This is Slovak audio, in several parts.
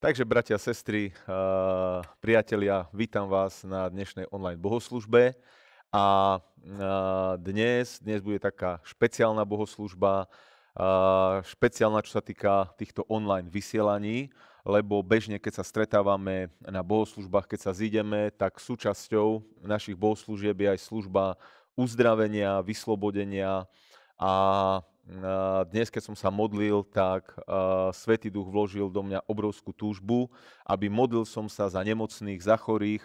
Takže, bratia, sestry, eh, priatelia, vítam vás na dnešnej online bohoslužbe. A eh, dnes, dnes bude taká špeciálna bohoslužba, eh, špeciálna, čo sa týka týchto online vysielaní, lebo bežne, keď sa stretávame na bohoslužbách, keď sa zídeme, tak súčasťou našich bohoslužieb je aj služba uzdravenia, vyslobodenia a dnes, keď som sa modlil, tak Svetý Duch vložil do mňa obrovskú túžbu, aby modlil som sa za nemocných, za chorých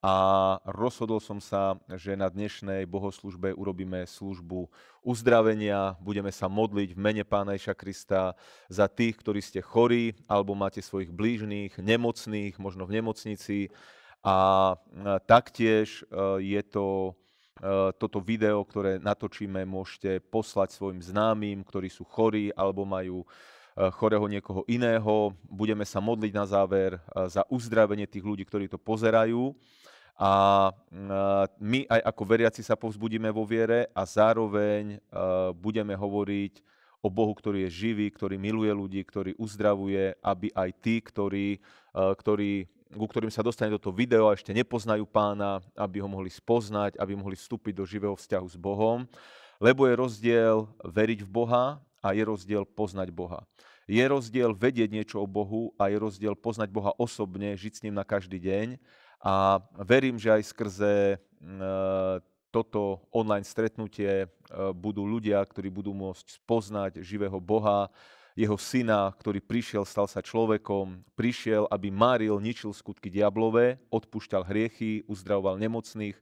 a rozhodol som sa, že na dnešnej bohoslužbe urobíme službu uzdravenia, budeme sa modliť v mene Pána Iša Krista za tých, ktorí ste chorí alebo máte svojich blížnych, nemocných, možno v nemocnici a taktiež e, je to Eh, toto video, ktoré natočíme, môžete poslať svojim známym, ktorí sú chorí alebo majú eh, chorého niekoho iného. Budeme sa modliť na záver eh, za uzdravenie tých ľudí, ktorí to pozerajú. A my aj ako veriaci sa povzbudíme vo viere a zároveň budeme hovoriť o Bohu, ktorý je živý, ktorý miluje ľudí, ktorý uzdravuje, aby aj tí, ktorí, ktorí ku ktorým sa dostane toto video a ešte nepoznajú pána, aby ho mohli spoznať, aby mohli vstúpiť do živého vzťahu s Bohom. Lebo je rozdiel veriť v Boha a je rozdiel poznať Boha. Je rozdiel vedieť niečo o Bohu a je rozdiel poznať Boha osobne, žiť s ním na každý deň. A verím, že aj skrze e, toto online stretnutie e, budú ľudia, ktorí budú môcť spoznať živého Boha, jeho syna, ktorý prišiel, stal sa človekom, prišiel, aby maril, ničil skutky diablové, odpúšťal hriechy, uzdravoval nemocných.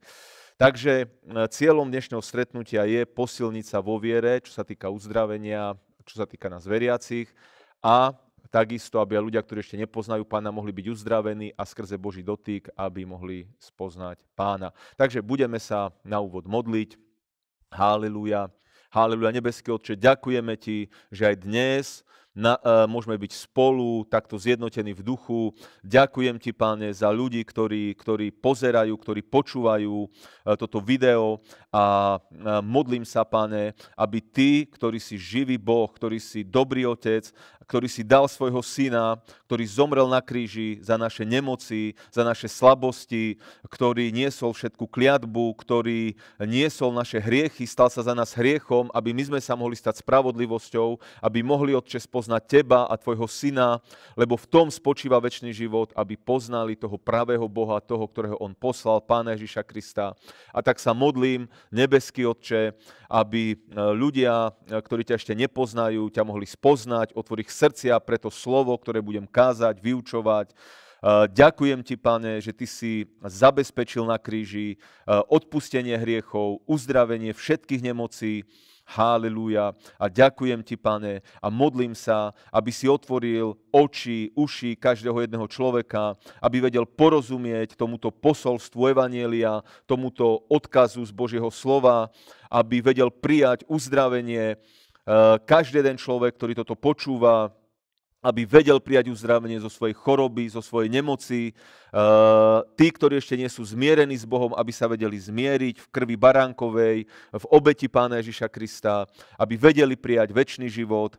Takže e, cieľom dnešného stretnutia je posilniť sa vo viere, čo sa týka uzdravenia, čo sa týka nás veriacich a takisto, aby ľudia, ktorí ešte nepoznajú pána, mohli byť uzdravení a skrze Boží dotyk, aby mohli spoznať pána. Takže budeme sa na úvod modliť. Haleluja. Haleluja, nebeský Otče, ďakujeme Ti, že aj dnes na, uh, môžeme byť spolu, takto zjednotení v duchu. Ďakujem Ti, Pane, za ľudí, ktorí, ktorí pozerajú, ktorí počúvajú uh, toto video a uh, modlím sa, Pane, aby Ty, ktorý si živý Boh, ktorý si dobrý Otec, ktorý si dal svojho syna, ktorý zomrel na kríži za naše nemoci, za naše slabosti, ktorý niesol všetku kliatbu, ktorý niesol naše hriechy, stal sa za nás hriechom, aby my sme sa mohli stať spravodlivosťou, aby mohli odčes poznať teba a tvojho syna, lebo v tom spočíva väčší život, aby poznali toho pravého Boha, toho, ktorého on poslal, Pána Ježiša Krista. A tak sa modlím, nebeský Otče, aby e, ľudia, e, ktorí ťa ešte nepoznajú, ťa mohli spoznať, otvoriť srdcia pre to slovo, ktoré budem kázať, vyučovať. E, ďakujem ti, pane, že ty si zabezpečil na kríži e, odpustenie hriechov, uzdravenie všetkých nemocí. Halelúja. A ďakujem ti, pane, a modlím sa, aby si otvoril oči, uši každého jedného človeka, aby vedel porozumieť tomuto posolstvu Evanielia, tomuto odkazu z Božieho slova, aby vedel prijať uzdravenie, Eh, každý jeden človek, ktorý toto počúva, aby vedel prijať uzdravenie zo svojej choroby, zo svojej nemoci. Eh, tí, ktorí ešte nie sú zmierení s Bohom, aby sa vedeli zmieriť v krvi baránkovej, v obeti Pána Ježiša Krista, aby vedeli prijať väčší život.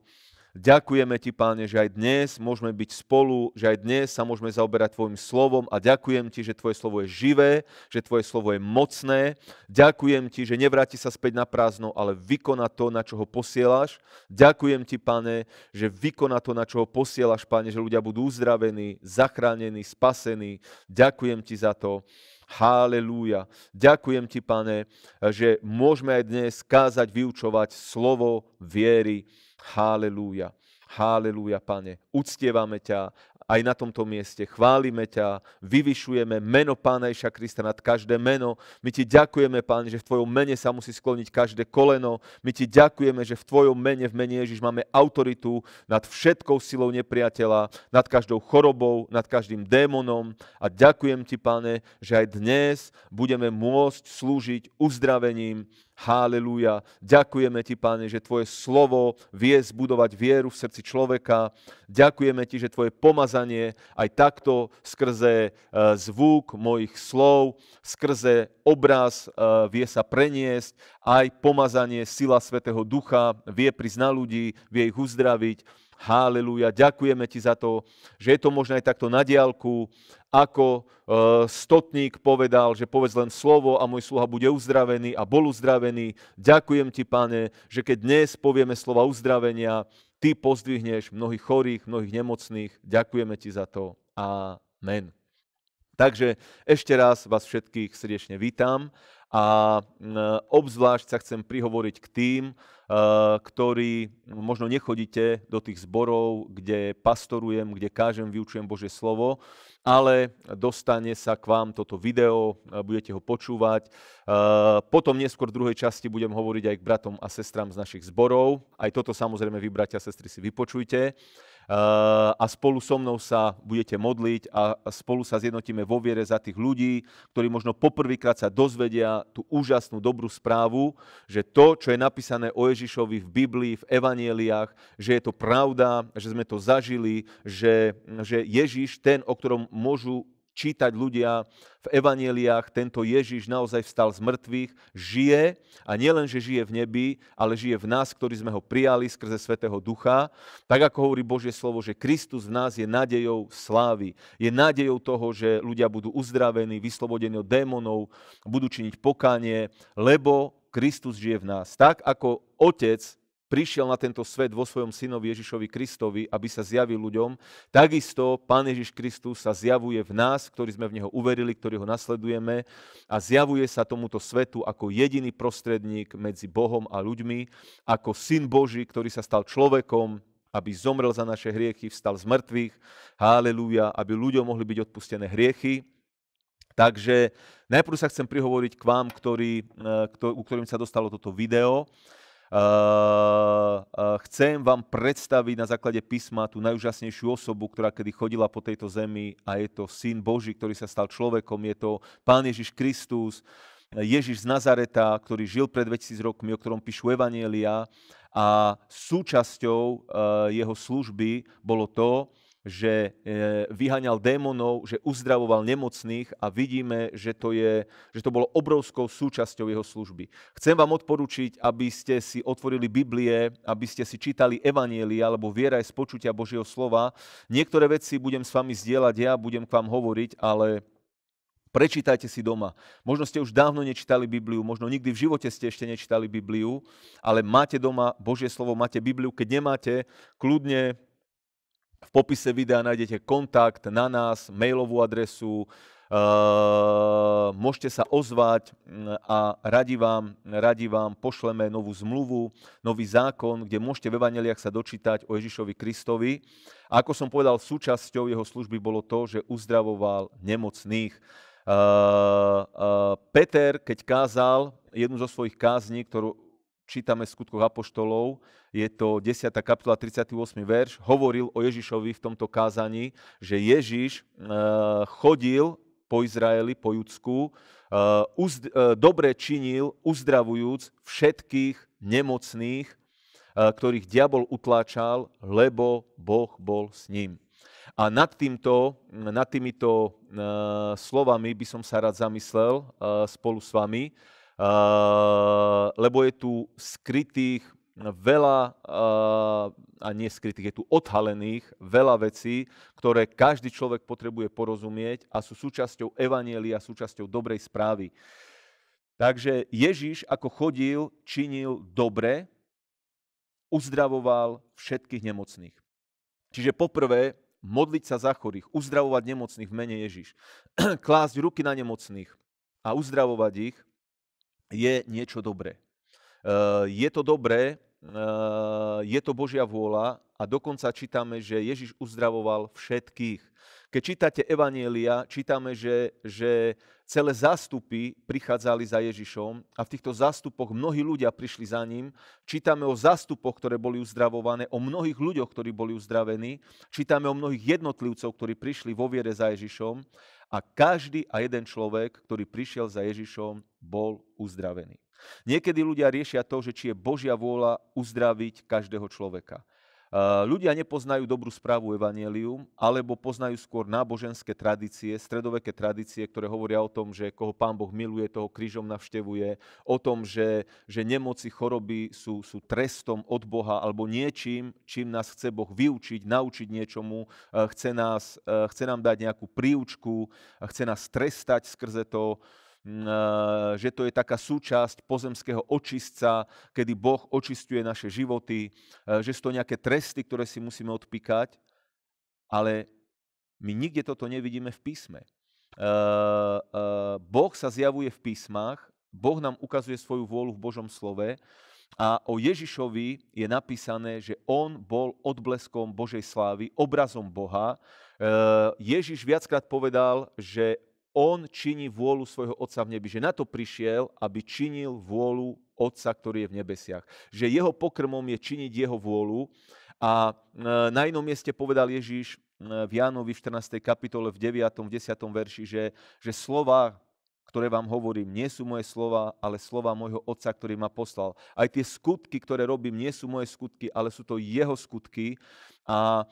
Ďakujeme Ti, Páne, že aj dnes môžeme byť spolu, že aj dnes sa môžeme zaoberať Tvojim slovom a ďakujem Ti, že Tvoje slovo je živé, že Tvoje slovo je mocné. Ďakujem Ti, že nevráti sa späť na prázdno, ale vykoná to, na čo ho posielaš. Ďakujem Ti, páne, že vykoná to, na čo ho posielaš, Pane, že ľudia budú uzdravení, zachránení, spasení. Ďakujem Ti za to. Halelúja. Ďakujem ti, pane, že môžeme aj dnes kázať, vyučovať slovo viery Halelúja, halelúja, pane. Uctievame ťa aj na tomto mieste. Chválime ťa, vyvyšujeme meno Pána Ježa Krista nad každé meno. My ti ďakujeme, Pán, že v Tvojom mene sa musí skloniť každé koleno. My ti ďakujeme, že v Tvojom mene, v mene Ježiš máme autoritu nad všetkou silou nepriateľa, nad každou chorobou, nad každým démonom. A ďakujem Ti, Pane, že aj dnes budeme môcť slúžiť uzdravením Haleluja. Ďakujeme ti, Pane, že tvoje slovo vie zbudovať vieru v srdci človeka. Ďakujeme ti, že tvoje pomazanie aj takto skrze eh, zvuk mojich slov, skrze obraz eh, vie sa preniesť, aj pomazanie sila Svetého Ducha vie priznať ľudí, vie ich uzdraviť Haleluja, ďakujeme ti za to, že je to možné aj takto na diálku, ako e, stotník povedal, že povedz len slovo a môj sluha bude uzdravený a bol uzdravený. Ďakujem ti, pane, že keď dnes povieme slova uzdravenia, ty pozdvihneš mnohých chorých, mnohých nemocných. Ďakujeme ti za to. Amen. Takže ešte raz vás všetkých srdečne vítam a obzvlášť sa chcem prihovoriť k tým, e, ktorí možno nechodíte do tých zborov, kde pastorujem, kde kážem, vyučujem Božie slovo, ale dostane sa k vám toto video, e, budete ho počúvať. E, potom neskôr v druhej časti budem hovoriť aj k bratom a sestram z našich zborov. Aj toto samozrejme vy, bratia a sestry, si vypočujte a spolu so mnou sa budete modliť a spolu sa zjednotíme vo viere za tých ľudí, ktorí možno poprvýkrát sa dozvedia tú úžasnú dobrú správu, že to, čo je napísané o Ježišovi v Biblii, v Evanieliach, že je to pravda, že sme to zažili, že, že Ježiš, ten, o ktorom môžu čítať ľudia v evaneliách, tento Ježiš naozaj vstal z mŕtvych, žije a nielen, že žije v nebi, ale žije v nás, ktorí sme ho prijali skrze Svetého Ducha. Tak ako hovorí Božie slovo, že Kristus v nás je nádejou slávy, je nádejou toho, že ľudia budú uzdravení, vyslobodení od démonov, budú činiť pokánie, lebo Kristus žije v nás. Tak ako Otec prišiel na tento svet vo svojom synovi Ježišovi Kristovi, aby sa zjavil ľuďom, takisto Pán Ježiš Kristus sa zjavuje v nás, ktorí sme v Neho uverili, ktorí Ho nasledujeme a zjavuje sa tomuto svetu ako jediný prostredník medzi Bohom a ľuďmi, ako Syn Boží, ktorý sa stal človekom, aby zomrel za naše hriechy, vstal z mŕtvych, halelúja, aby ľuďom mohli byť odpustené hriechy. Takže najprv sa chcem prihovoriť k vám, ktorý, eh, u ktorým sa dostalo toto video. Eh, eh, chcem vám predstaviť na základe písma tú najúžasnejšiu osobu, ktorá kedy chodila po tejto zemi a je to Syn Boží, ktorý sa stal človekom, je to Pán Ježiš Kristus, Ježiš z Nazareta, ktorý žil pred 2000 rokmi, o ktorom píšu Evanielia a súčasťou eh, jeho služby bolo to, že e, vyhaňal démonov, že uzdravoval nemocných a vidíme, že to, je, že to bolo obrovskou súčasťou jeho služby. Chcem vám odporučiť, aby ste si otvorili Biblie, aby ste si čítali Evanielie alebo viera je z počutia Božieho slova. Niektoré veci budem s vami zdieľať ja, budem k vám hovoriť, ale Prečítajte si doma. Možno ste už dávno nečítali Bibliu, možno nikdy v živote ste ešte nečítali Bibliu, ale máte doma Božie slovo, máte Bibliu. Keď nemáte, kľudne v popise videa nájdete kontakt na nás, mailovú adresu, Uh, môžete sa ozvať mm, a radi vám, radi vám pošleme novú zmluvu, nový zákon, kde môžete v Evangeliach sa dočítať o Ježišovi Kristovi. A ako som povedal, súčasťou jeho služby bolo to, že uzdravoval nemocných. Uh, uh, Peter, keď kázal jednu zo svojich kázní, ktorú čítame v skutkoch Apoštolov, je to 10. kapitola 38. verš, hovoril o Ježišovi v tomto kázaní, že Ježiš eh, chodil po Izraeli, po Judsku, eh, eh, dobre činil, uzdravujúc všetkých nemocných, ktorých diabol utláčal, lebo Boh bol s ním. A nad, týmto, nad týmito slovami by som sa rád zamyslel spolu s vami. Eh, lebo je tu skrytých veľa, eh, a nie skrytých, je tu odhalených veľa vecí, ktoré každý človek potrebuje porozumieť a sú súčasťou evanielia, súčasťou dobrej správy. Takže Ježiš, ako chodil, činil dobre, uzdravoval všetkých nemocných. Čiže poprvé, modliť sa za chorých, uzdravovať nemocných v mene Ježiš, klásť ruky na nemocných a uzdravovať ich, je niečo dobré. Eh, je to dobré, eh, je to Božia vôľa a dokonca čítame, že Ježiš uzdravoval všetkých. Keď čítate Evanielia, čítame, že, že celé zástupy prichádzali za Ježišom a v týchto zástupoch mnohí ľudia prišli za ním. Čítame o zástupoch, ktoré boli uzdravované, o mnohých ľuďoch, ktorí boli uzdravení. Čítame o mnohých jednotlivcov, ktorí prišli vo viere za Ježišom a každý a jeden človek, ktorý prišiel za Ježišom, bol uzdravený. Niekedy ľudia riešia to, že či je Božia vôľa uzdraviť každého človeka. Ehm, ľudia nepoznajú dobrú správu Evangelium, alebo poznajú skôr náboženské tradície, stredoveké tradície, ktoré hovoria o tom, že koho Pán Boh miluje, toho krížom navštevuje, o tom, že, že nemoci, choroby sú, sú trestom od Boha alebo niečím, čím nás chce Boh vyučiť, naučiť niečomu, ehm, chce, nás, ehm, chce nám dať nejakú príučku, chce nás trestať skrze to. Mm, že to je taká súčasť pozemského očistca, kedy Boh očistuje naše životy, že sú to nejaké tresty, ktoré si musíme odpíkať, ale my nikde toto nevidíme v písme. Boh sa zjavuje v písmach, Boh nám ukazuje svoju vôľu v Božom slove a o Ježišovi je napísané, že on bol odbleskom Božej slávy, obrazom Boha. Ježiš viackrát povedal, že on činí vôľu svojho Otca v nebi, že na to prišiel, aby činil vôľu Otca, ktorý je v nebesiach. Že jeho pokrmom je činiť jeho vôľu a e, na inom mieste povedal Ježíš e, v Jánovi v 14. kapitole v 9. 10. verši, že, že slova ktoré vám hovorím, nie sú moje slova, ale slova môjho Otca, ktorý ma poslal. Aj tie skutky, ktoré robím, nie sú moje skutky, ale sú to jeho skutky. A e,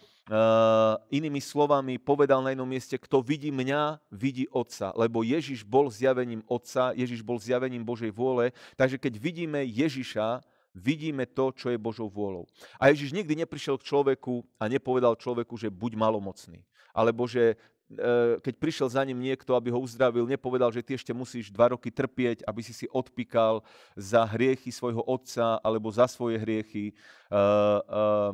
inými slovami povedal na jednom mieste, kto vidí mňa, vidí Otca. Lebo Ježiš bol zjavením Otca, Ježiš bol zjavením Božej vôle. Takže keď vidíme Ježiša, vidíme to, čo je Božou vôľou. A Ježiš nikdy neprišiel k človeku a nepovedal človeku, že buď malomocný, alebo že Eh, keď prišiel za ním niekto, aby ho uzdravil, nepovedal, že ty ešte musíš dva roky trpieť, aby si si odpíkal za hriechy svojho otca alebo za svoje hriechy, eh, eh,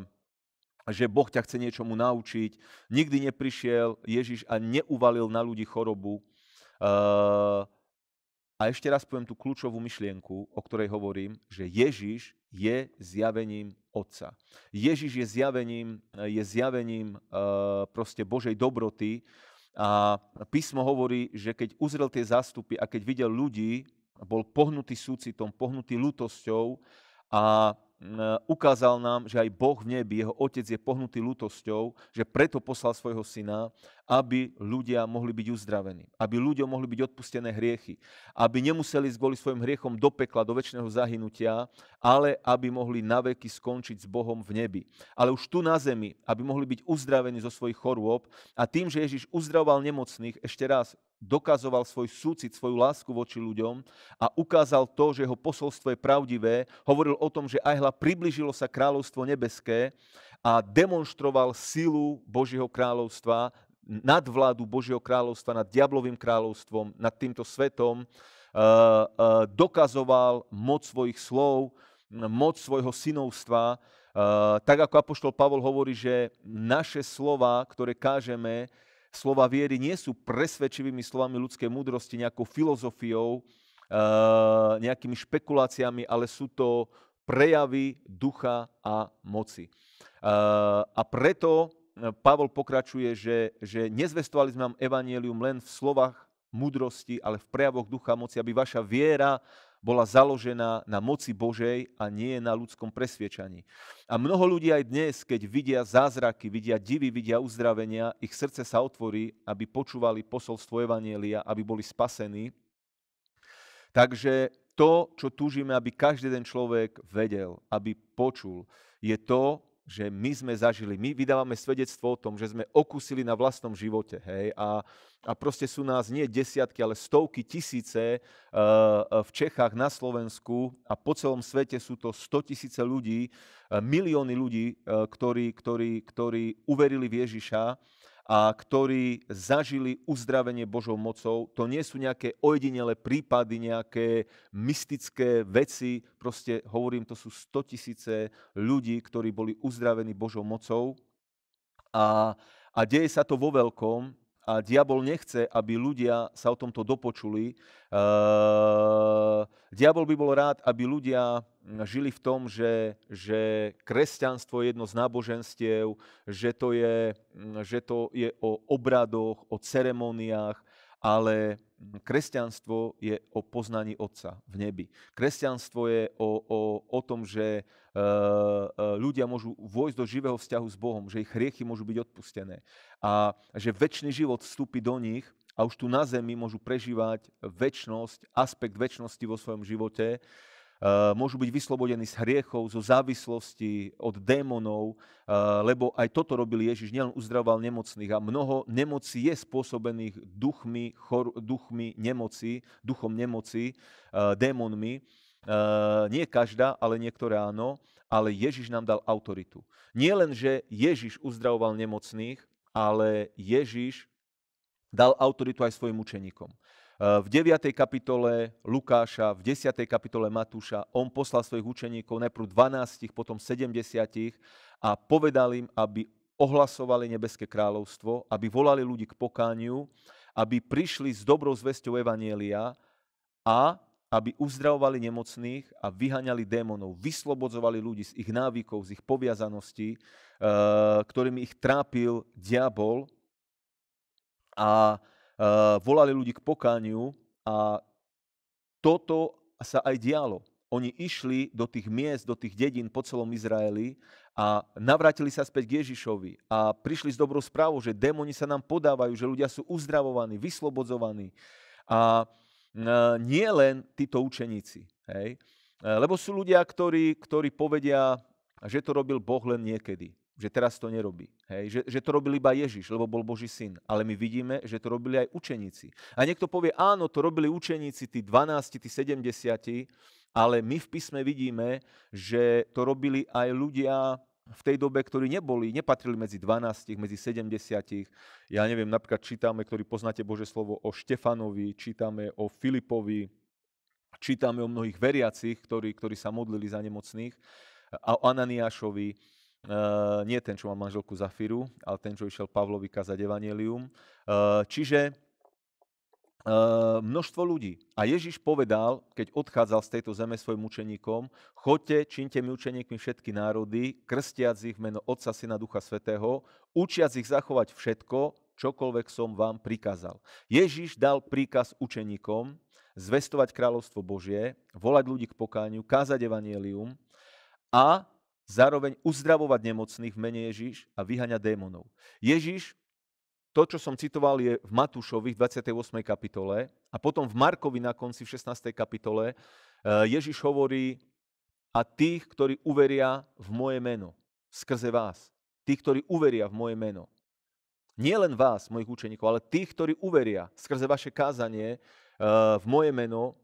že Boh ťa chce niečomu naučiť. Nikdy neprišiel Ježiš a neuvalil na ľudí chorobu. A ešte raz poviem tú kľúčovú myšlienku, o ktorej hovorím, že Ježiš je zjavením Otca. Ježiš je zjavením, je zjavením eh, proste Božej dobroty a písmo hovorí, že keď uzrel tie zástupy a keď videl ľudí, bol pohnutý súcitom, pohnutý lutosťou a Hm, e, ukázal nám, že aj Boh v nebi, jeho otec je pohnutý lútosťou, že preto poslal svojho syna, aby ľudia mohli byť uzdravení, aby ľuďom mohli byť odpustené hriechy, aby nemuseli ísť kvôli svojim hriechom do pekla, do väčšného zahynutia, ale aby mohli naveky skončiť s Bohom v nebi. Ale už tu na zemi, aby mohli byť uzdravení zo svojich chorôb a tým, že Ježiš uzdravoval nemocných, ešte raz dokazoval svoj súcit, svoju lásku voči ľuďom a ukázal to, že jeho posolstvo je pravdivé. Hovoril o tom, že Ajhla približilo sa kráľovstvo nebeské a demonstroval silu Božieho kráľovstva, nadvládu Božieho kráľovstva nad diablovým kráľovstvom, nad týmto svetom. E, e, dokazoval moc svojich slov, moc svojho synovstva. E, tak ako Apoštol Pavol hovorí, že naše slova, ktoré kážeme, slova viery nie sú presvedčivými slovami ľudskej múdrosti, nejakou filozofiou, eh, nejakými špekuláciami, ale sú to prejavy ducha a moci. Eh, a preto eh, Pavol pokračuje, že, že nezvestovali sme vám evanielium len v slovách múdrosti, ale v prejavoch ducha moci, aby vaša viera bola založená na moci Božej a nie na ľudskom presviečaní. A mnoho ľudí aj dnes, keď vidia zázraky, vidia divy, vidia uzdravenia, ich srdce sa otvorí, aby počúvali posolstvo Evanielia, aby boli spasení. Takže to, čo túžime, aby každý ten človek vedel, aby počul, je to, že my sme zažili, my vydávame svedectvo o tom, že sme okusili na vlastnom živote. Hej? A, a proste sú nás nie desiatky, ale stovky, tisíce uh, v Čechách, na Slovensku a po celom svete sú to 100 tisíce ľudí, uh, milióny ľudí, uh, ktorí, ktorí, ktorí uverili v Ježiša a ktorí zažili uzdravenie Božou mocou. To nie sú nejaké ojedinele prípady, nejaké mystické veci. Proste hovorím, to sú 100 tisíce ľudí, ktorí boli uzdravení Božou mocou. A, a deje sa to vo veľkom a diabol nechce, aby ľudia sa o tomto dopočuli. Uh, diabol by bol rád, aby ľudia hm, žili v tom, že, že kresťanstvo je jedno z náboženstiev, že to je, hm, že to je o obradoch, o ceremoniách, ale mm, kresťanstvo je o poznaní Otca v nebi. Kresťanstvo je o, o, o tom, že e, e, ľudia môžu vojsť do živého vzťahu s Bohom, že ich hriechy môžu byť odpustené a že väčší život vstúpi do nich a už tu na zemi môžu prežívať väčnosť, aspekt väčšnosti vo svojom živote Eh, môžu byť vyslobodení z hriechov, zo závislosti od démonov, eh, lebo aj toto robil Ježiš, nielen uzdravoval nemocných a mnoho nemocí je spôsobených duchmi, chor, duchmi nemoci, duchom nemoci, eh, démonmi. Nie každá, ale niektoré áno, ale Ježiš nám dal autoritu. Nie len, že Ježiš uzdravoval nemocných, ale Ježiš dal autoritu aj svojim učeníkom. Eh, v 9. kapitole Lukáša, v 10. kapitole Matúša, on poslal svojich učeníkov najprv 12, potom 70 a povedal im, aby ohlasovali nebeské kráľovstvo, aby volali ľudí k pokániu, aby prišli s dobrou zväzťou Evanielia a aby uzdravovali nemocných a vyhaňali démonov, vyslobodzovali ľudí z ich návykov, z ich poviazaností, eh, ktorými ich trápil diabol. A volali ľudí k pokániu a toto sa aj dialo. Oni išli do tých miest, do tých dedín po celom Izraeli a navrátili sa späť k Ježišovi a prišli s dobrou správou, že démoni sa nám podávajú, že ľudia sú uzdravovaní, vyslobodzovaní. A nie len títo učeníci. Hej? Lebo sú ľudia, ktorí, ktorí povedia, že to robil Boh len niekedy že teraz to nerobí. Hej? Že, že to robil iba Ježiš, lebo bol Boží syn. Ale my vidíme, že to robili aj učeníci. A niekto povie, áno, to robili učeníci, tí 12, tí 70, ale my v písme vidíme, že to robili aj ľudia v tej dobe, ktorí neboli, nepatrili medzi 12, medzi 70. Ja neviem, napríklad čítame, ktorí poznáte Bože slovo, o Štefanovi, čítame o Filipovi, čítame o mnohých veriacich, ktorí, ktorí sa modlili za nemocných a o Ananiášovi. Uh, nie ten, čo mal manželku Zafiru, ale ten, čo išiel Pavlovi kazať evanelium. Uh, eh, čiže uh, množstvo ľudí. A Ježiš povedal, keď odchádzal z tejto zeme svojim učeníkom, chodte, činte mi učeníkmi všetky národy, krstiac ich meno Otca, Syna, Ducha Svetého, učiac ich zachovať všetko, čokoľvek som vám prikázal. Ježiš dal príkaz učeníkom zvestovať kráľovstvo Božie, volať ľudí k pokániu, kázať evanielium a zároveň uzdravovať nemocných v mene Ježíš a vyhaňať démonov. Ježíš, to, čo som citoval, je v Matúšovi v 28. kapitole a potom v Markovi na konci v 16. kapitole eh, Ježíš hovorí a tých, ktorí uveria v moje meno, skrze vás. Tých, ktorí uveria v moje meno. Nie len vás, mojich učeníkov, ale tých, ktorí uveria skrze vaše kázanie eh, v moje meno,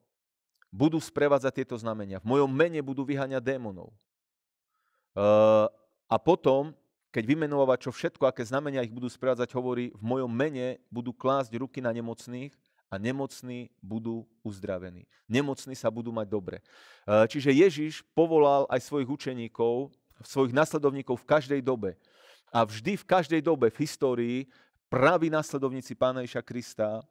budú sprevádzať tieto znamenia. V mojom mene budú vyháňať démonov. Ehm, a potom, keď vymenovať čo všetko, aké znamenia ich budú sprevádzať, hovorí, v mojom mene budú klásť ruky na nemocných a nemocní budú uzdravení. Nemocní sa budú mať dobre. Ehm, čiže Ježiš povolal aj svojich učeníkov, svojich nasledovníkov v každej dobe. A vždy v každej dobe v histórii praví nasledovníci Pána Iša Krista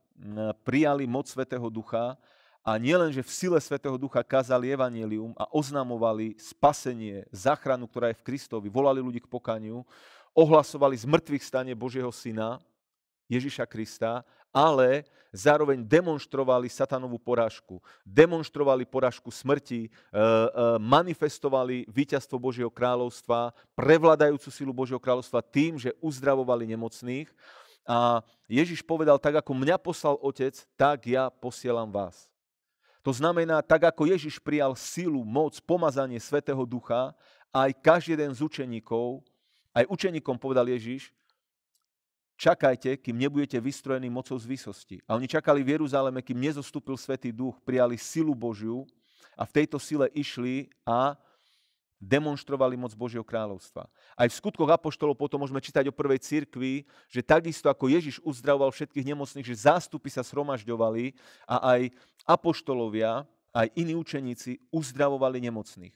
prijali moc Svetého Ducha a nielen, že v sile Svetého Ducha kazali evanelium a oznamovali spasenie, záchranu, ktorá je v Kristovi, volali ľudí k pokaniu, ohlasovali z mŕtvych stane Božieho Syna, Ježiša Krista, ale zároveň demonstrovali satanovú porážku. Demonstrovali porážku smrti, e, e, manifestovali víťazstvo Božieho kráľovstva, prevladajúcu silu Božieho kráľovstva tým, že uzdravovali nemocných. A Ježiš povedal, tak ako mňa poslal Otec, tak ja posielam vás. To znamená, tak ako Ježiš prijal silu, moc, pomazanie Svetého Ducha, aj každý jeden z učeníkov, aj učeníkom povedal Ježiš, čakajte, kým nebudete vystrojení mocou z výsosti. A oni čakali v Jeruzaleme, kým nezostúpil Svetý Duch, prijali silu Božiu a v tejto sile išli a demonstrovali moc Božieho kráľovstva. Aj v skutkoch apoštolov potom môžeme čítať o prvej cirkvi, že takisto ako Ježiš uzdravoval všetkých nemocných, že zástupy sa sromažďovali a aj apoštolovia, aj iní učeníci uzdravovali nemocných.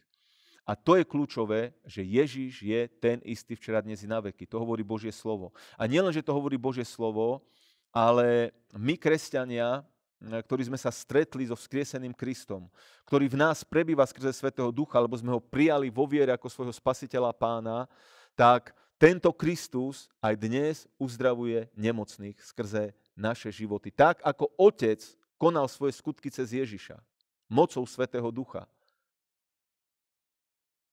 A to je kľúčové, že Ježiš je ten istý včera, dnes i na veky. To hovorí Božie slovo. A nielen, že to hovorí Božie slovo, ale my, kresťania, Eh, ktorí sme sa stretli so vzkrieseným Kristom, ktorý v nás prebýva skrze Svetého Ducha, alebo sme ho prijali vo viere ako svojho spasiteľa pána, tak tento Kristus aj dnes uzdravuje nemocných skrze naše životy. Tak ako Otec konal svoje skutky cez Ježiša, mocou Svetého Ducha,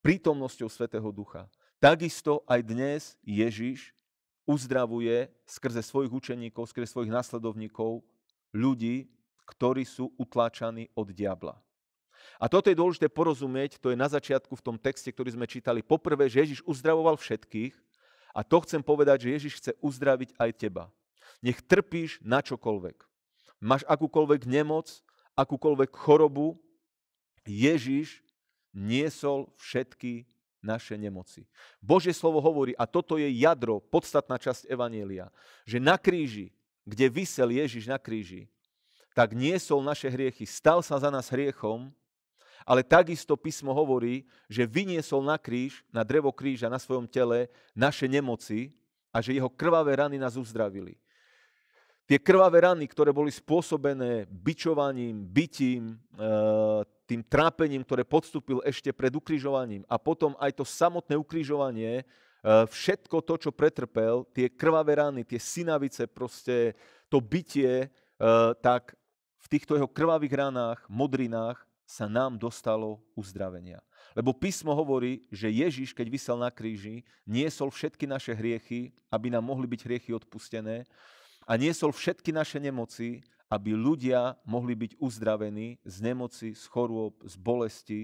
prítomnosťou Svetého Ducha. Takisto aj dnes Ježiš uzdravuje skrze svojich učeníkov, skrze svojich následovníkov ľudí, ktorí sú utláčaní od diabla. A toto je dôležité porozumieť, to je na začiatku v tom texte, ktorý sme čítali. Poprvé, že Ježiš uzdravoval všetkých a to chcem povedať, že Ježiš chce uzdraviť aj teba. Nech trpíš na čokoľvek. Máš akúkoľvek nemoc, akúkoľvek chorobu, Ježiš niesol všetky naše nemoci. Božie slovo hovorí, a toto je jadro, podstatná časť Evanielia, že na kríži, kde vysel Ježiš na kríži, tak niesol naše hriechy, stal sa za nás hriechom, ale takisto písmo hovorí, že vyniesol na kríž, na drevo kríža, na svojom tele naše nemoci a že jeho krvavé rany nás uzdravili. Tie krvavé rany, ktoré boli spôsobené bičovaním, bytím, eh, tým trápením, ktoré podstúpil ešte pred ukrižovaním a potom aj to samotné ukrižovanie, eh, všetko to, čo pretrpel, tie krvavé rany, tie synavice, proste to bytie, eh, tak v týchto jeho krvavých ranách, modrinách sa nám dostalo uzdravenia. Lebo písmo hovorí, že Ježiš, keď vysel na kríži, niesol všetky naše hriechy, aby nám mohli byť hriechy odpustené a niesol všetky naše nemoci, aby ľudia mohli byť uzdravení z nemoci, z chorôb, z bolesti.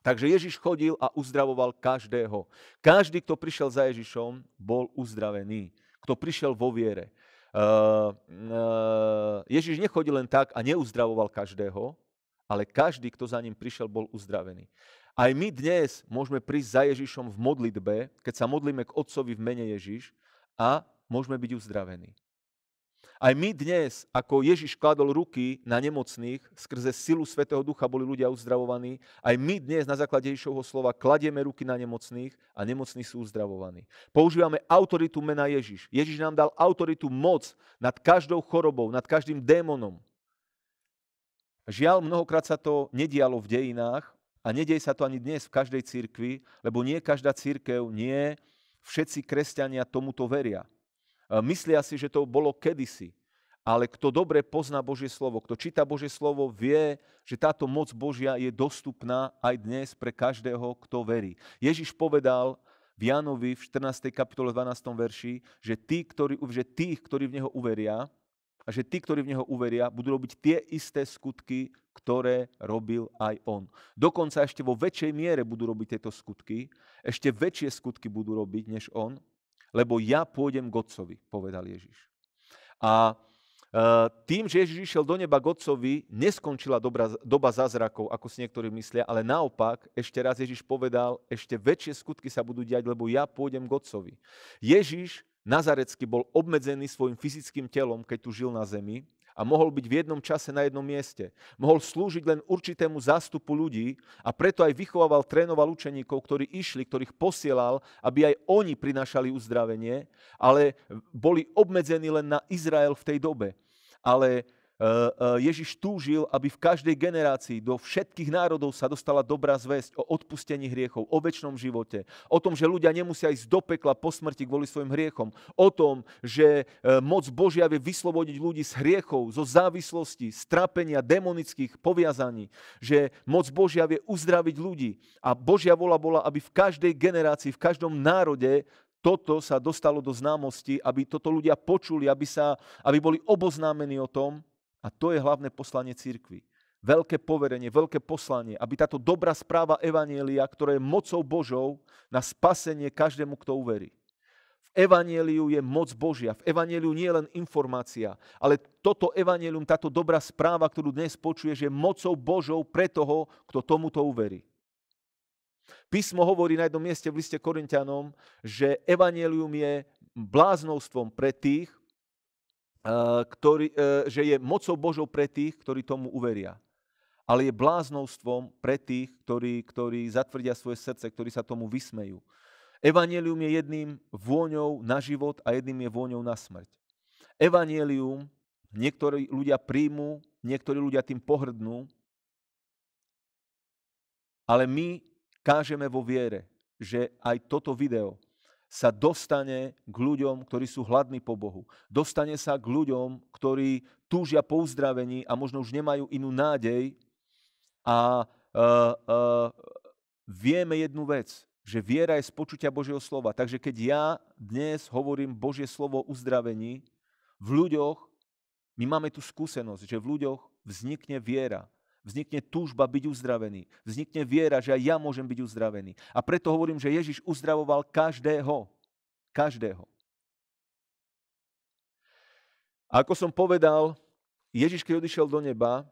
Takže Ježiš chodil a uzdravoval každého. Každý, kto prišiel za Ježišom, bol uzdravený. Kto prišiel vo viere. Eh, eh, Ježiš nechodil len tak a neuzdravoval každého, ale každý, kto za ním prišiel, bol uzdravený. Aj my dnes môžeme prísť za Ježišom v modlitbe, keď sa modlíme k Otcovi v mene Ježiš a môžeme byť uzdravení. Aj my dnes, ako Ježiš kladol ruky na nemocných, skrze silu Svetého Ducha boli ľudia uzdravovaní, aj my dnes na základe Ježišovho slova kladieme ruky na nemocných a nemocní sú uzdravovaní. Používame autoritu mena Ježiš. Ježiš nám dal autoritu moc nad každou chorobou, nad každým démonom. Žiaľ, mnohokrát sa to nedialo v dejinách a nedej sa to ani dnes v každej církvi, lebo nie každá cirkev, nie všetci kresťania tomuto veria. E, myslia si, že to bolo kedysi. Ale kto dobre pozná Božie slovo, kto číta Božie slovo, vie, že táto moc Božia je dostupná aj dnes pre každého, kto verí. Ježiš povedal v Janovi v 14. kapitole 12. verši, že, tí, ktorí, že tých, ktorí v Neho uveria, a že tí, ktorí v Neho uveria, budú robiť tie isté skutky, ktoré robil aj On. Dokonca ešte vo väčšej miere budú robiť tieto skutky, ešte väčšie skutky budú robiť než On, lebo ja pôjdem k Otcovi, povedal Ježiš. A e, tým, že Ježiš išiel do neba k Otcovi, neskončila dobra, doba zázrakov, ako si niektorí myslia, ale naopak, ešte raz Ježiš povedal, ešte väčšie skutky sa budú diať, lebo ja pôjdem k Otcovi. Ježiš nazarecky bol obmedzený svojim fyzickým telom, keď tu žil na zemi, a mohol byť v jednom čase na jednom mieste. Mohol slúžiť len určitému zástupu ľudí a preto aj vychovával, trénoval učeníkov, ktorí išli, ktorých posielal, aby aj oni prinašali uzdravenie, ale boli obmedzení len na Izrael v tej dobe. Ale E, e, Ježiš túžil, aby v každej generácii do všetkých národov sa dostala dobrá zväzť o odpustení hriechov, o väčšnom živote, o tom, že ľudia nemusia ísť do pekla po smrti kvôli svojim hriechom, o tom, že e, moc Božia vie vyslobodiť ľudí z hriechov, zo závislosti, z trápenia, demonických poviazaní, že moc Božia vie uzdraviť ľudí a Božia vola bola, aby v každej generácii, v každom národe toto sa dostalo do známosti, aby toto ľudia počuli, aby, sa, aby boli oboznámení o tom, a to je hlavné poslanie církvy. Veľké poverenie, veľké poslanie, aby táto dobrá správa Evanielia, ktorá je mocou Božou, na spasenie každému, kto uverí. V Evanieliu je moc Božia. V Evanieliu nie je len informácia, ale toto Evanielium, táto dobrá správa, ktorú dnes počuješ, je mocou Božou pre toho, kto tomuto uverí. Písmo hovorí na jednom mieste v liste Korintianom, že Evanielium je bláznostvom pre tých, Eh, ktorý, eh, že je mocou Božou pre tých, ktorí tomu uveria. Ale je bláznostvom pre tých, ktorí, ktorí zatvrdia svoje srdce, ktorí sa tomu vysmejú. Evangelium je jedným vôňou na život a jedným je vôňou na smrť. Evangelium niektorí ľudia príjmu, niektorí ľudia tým pohrdnú, ale my kážeme vo viere, že aj toto video sa dostane k ľuďom, ktorí sú hladní po Bohu. Dostane sa k ľuďom, ktorí túžia po uzdravení a možno už nemajú inú nádej. A uh, uh, vieme jednu vec, že viera je z počutia Božieho slova. Takže keď ja dnes hovorím Božie slovo o uzdravení, v ľuďoch, my máme tú skúsenosť, že v ľuďoch vznikne viera. Vznikne túžba byť uzdravený. Vznikne viera, že aj ja môžem byť uzdravený. A preto hovorím, že Ježiš uzdravoval každého. Každého. A ako som povedal, Ježiš, keď odišiel do neba,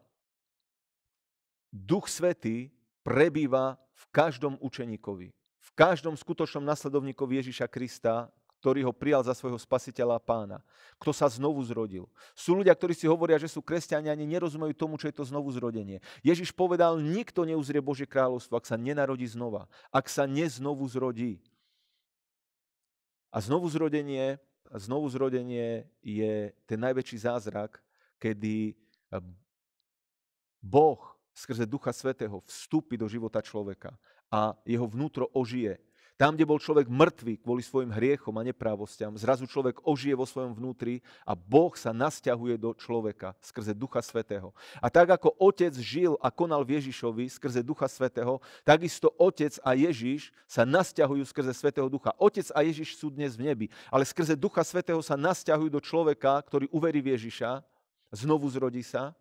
Duch Svetý prebýva v každom učeníkovi, v každom skutočnom nasledovníkovi Ježiša Krista ktorý ho prijal za svojho spasiteľa a pána. Kto sa znovu zrodil. Sú ľudia, ktorí si hovoria, že sú kresťania, ani nerozumejú tomu, čo je to znovu zrodenie. Ježiš povedal, nikto neuzrie Božie kráľovstvo, ak sa nenarodí znova. Ak sa neznovu zrodí. A znovu zrodenie, znovu zrodenie je ten najväčší zázrak, kedy eh, Boh skrze Ducha Svetého vstúpi do života človeka a jeho vnútro ožije tam, kde bol človek mŕtvý kvôli svojim hriechom a neprávostiam, zrazu človek ožije vo svojom vnútri a Boh sa nasťahuje do človeka skrze Ducha Svetého. A tak ako Otec žil a konal v Ježišovi skrze Ducha Svetého, takisto Otec a Ježiš sa nasťahujú skrze Svetého Ducha. Otec a Ježiš sú dnes v nebi, ale skrze Ducha Svetého sa nasťahujú do človeka, ktorý uverí v Ježiša, znovu zrodí sa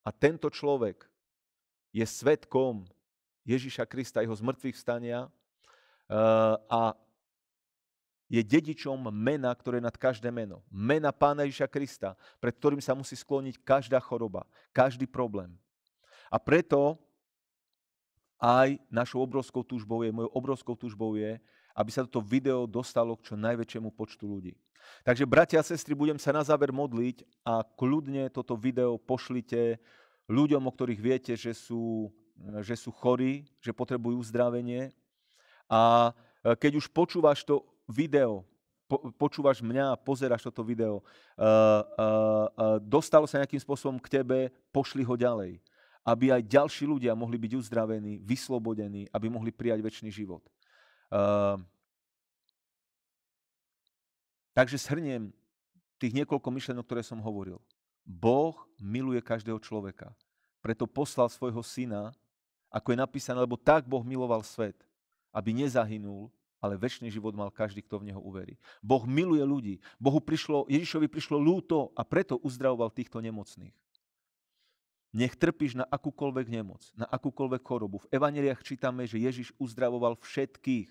a tento človek je svetkom Ježiša Krista, jeho zmrtvých vstania Eh, a je dedičom mena, ktoré je nad každé meno. Mena Pána Ježiša Krista, pred ktorým sa musí skloniť každá choroba, každý problém. A preto aj našou obrovskou túžbou je, mojou obrovskou túžbou je, aby sa toto video dostalo k čo najväčšiemu počtu ľudí. Takže, bratia a sestry, budem sa na záver modliť a kľudne toto video pošlite ľuďom, o ktorých viete, že sú, eh, že sú chorí, že potrebujú uzdravenie, a e, keď už počúvaš to video, po, počúvaš mňa, pozeráš toto video, uh, uh, uh, dostalo sa nejakým spôsobom k tebe, pošli ho ďalej. Aby aj ďalší ľudia mohli byť uzdravení, vyslobodení, aby mohli prijať väčší život. Uh, takže shrniem tých niekoľko myšlenok, ktoré som hovoril. Boh miluje každého človeka. Preto poslal svojho syna, ako je napísané, lebo tak Boh miloval svet, aby nezahynul, ale väčší život mal každý, kto v neho uverí. Boh miluje ľudí. Bohu prišlo, Ježišovi prišlo ľúto a preto uzdravoval týchto nemocných. Nech trpíš na akúkoľvek nemoc, na akúkoľvek chorobu. V evaneliach čítame, že Ježiš uzdravoval všetkých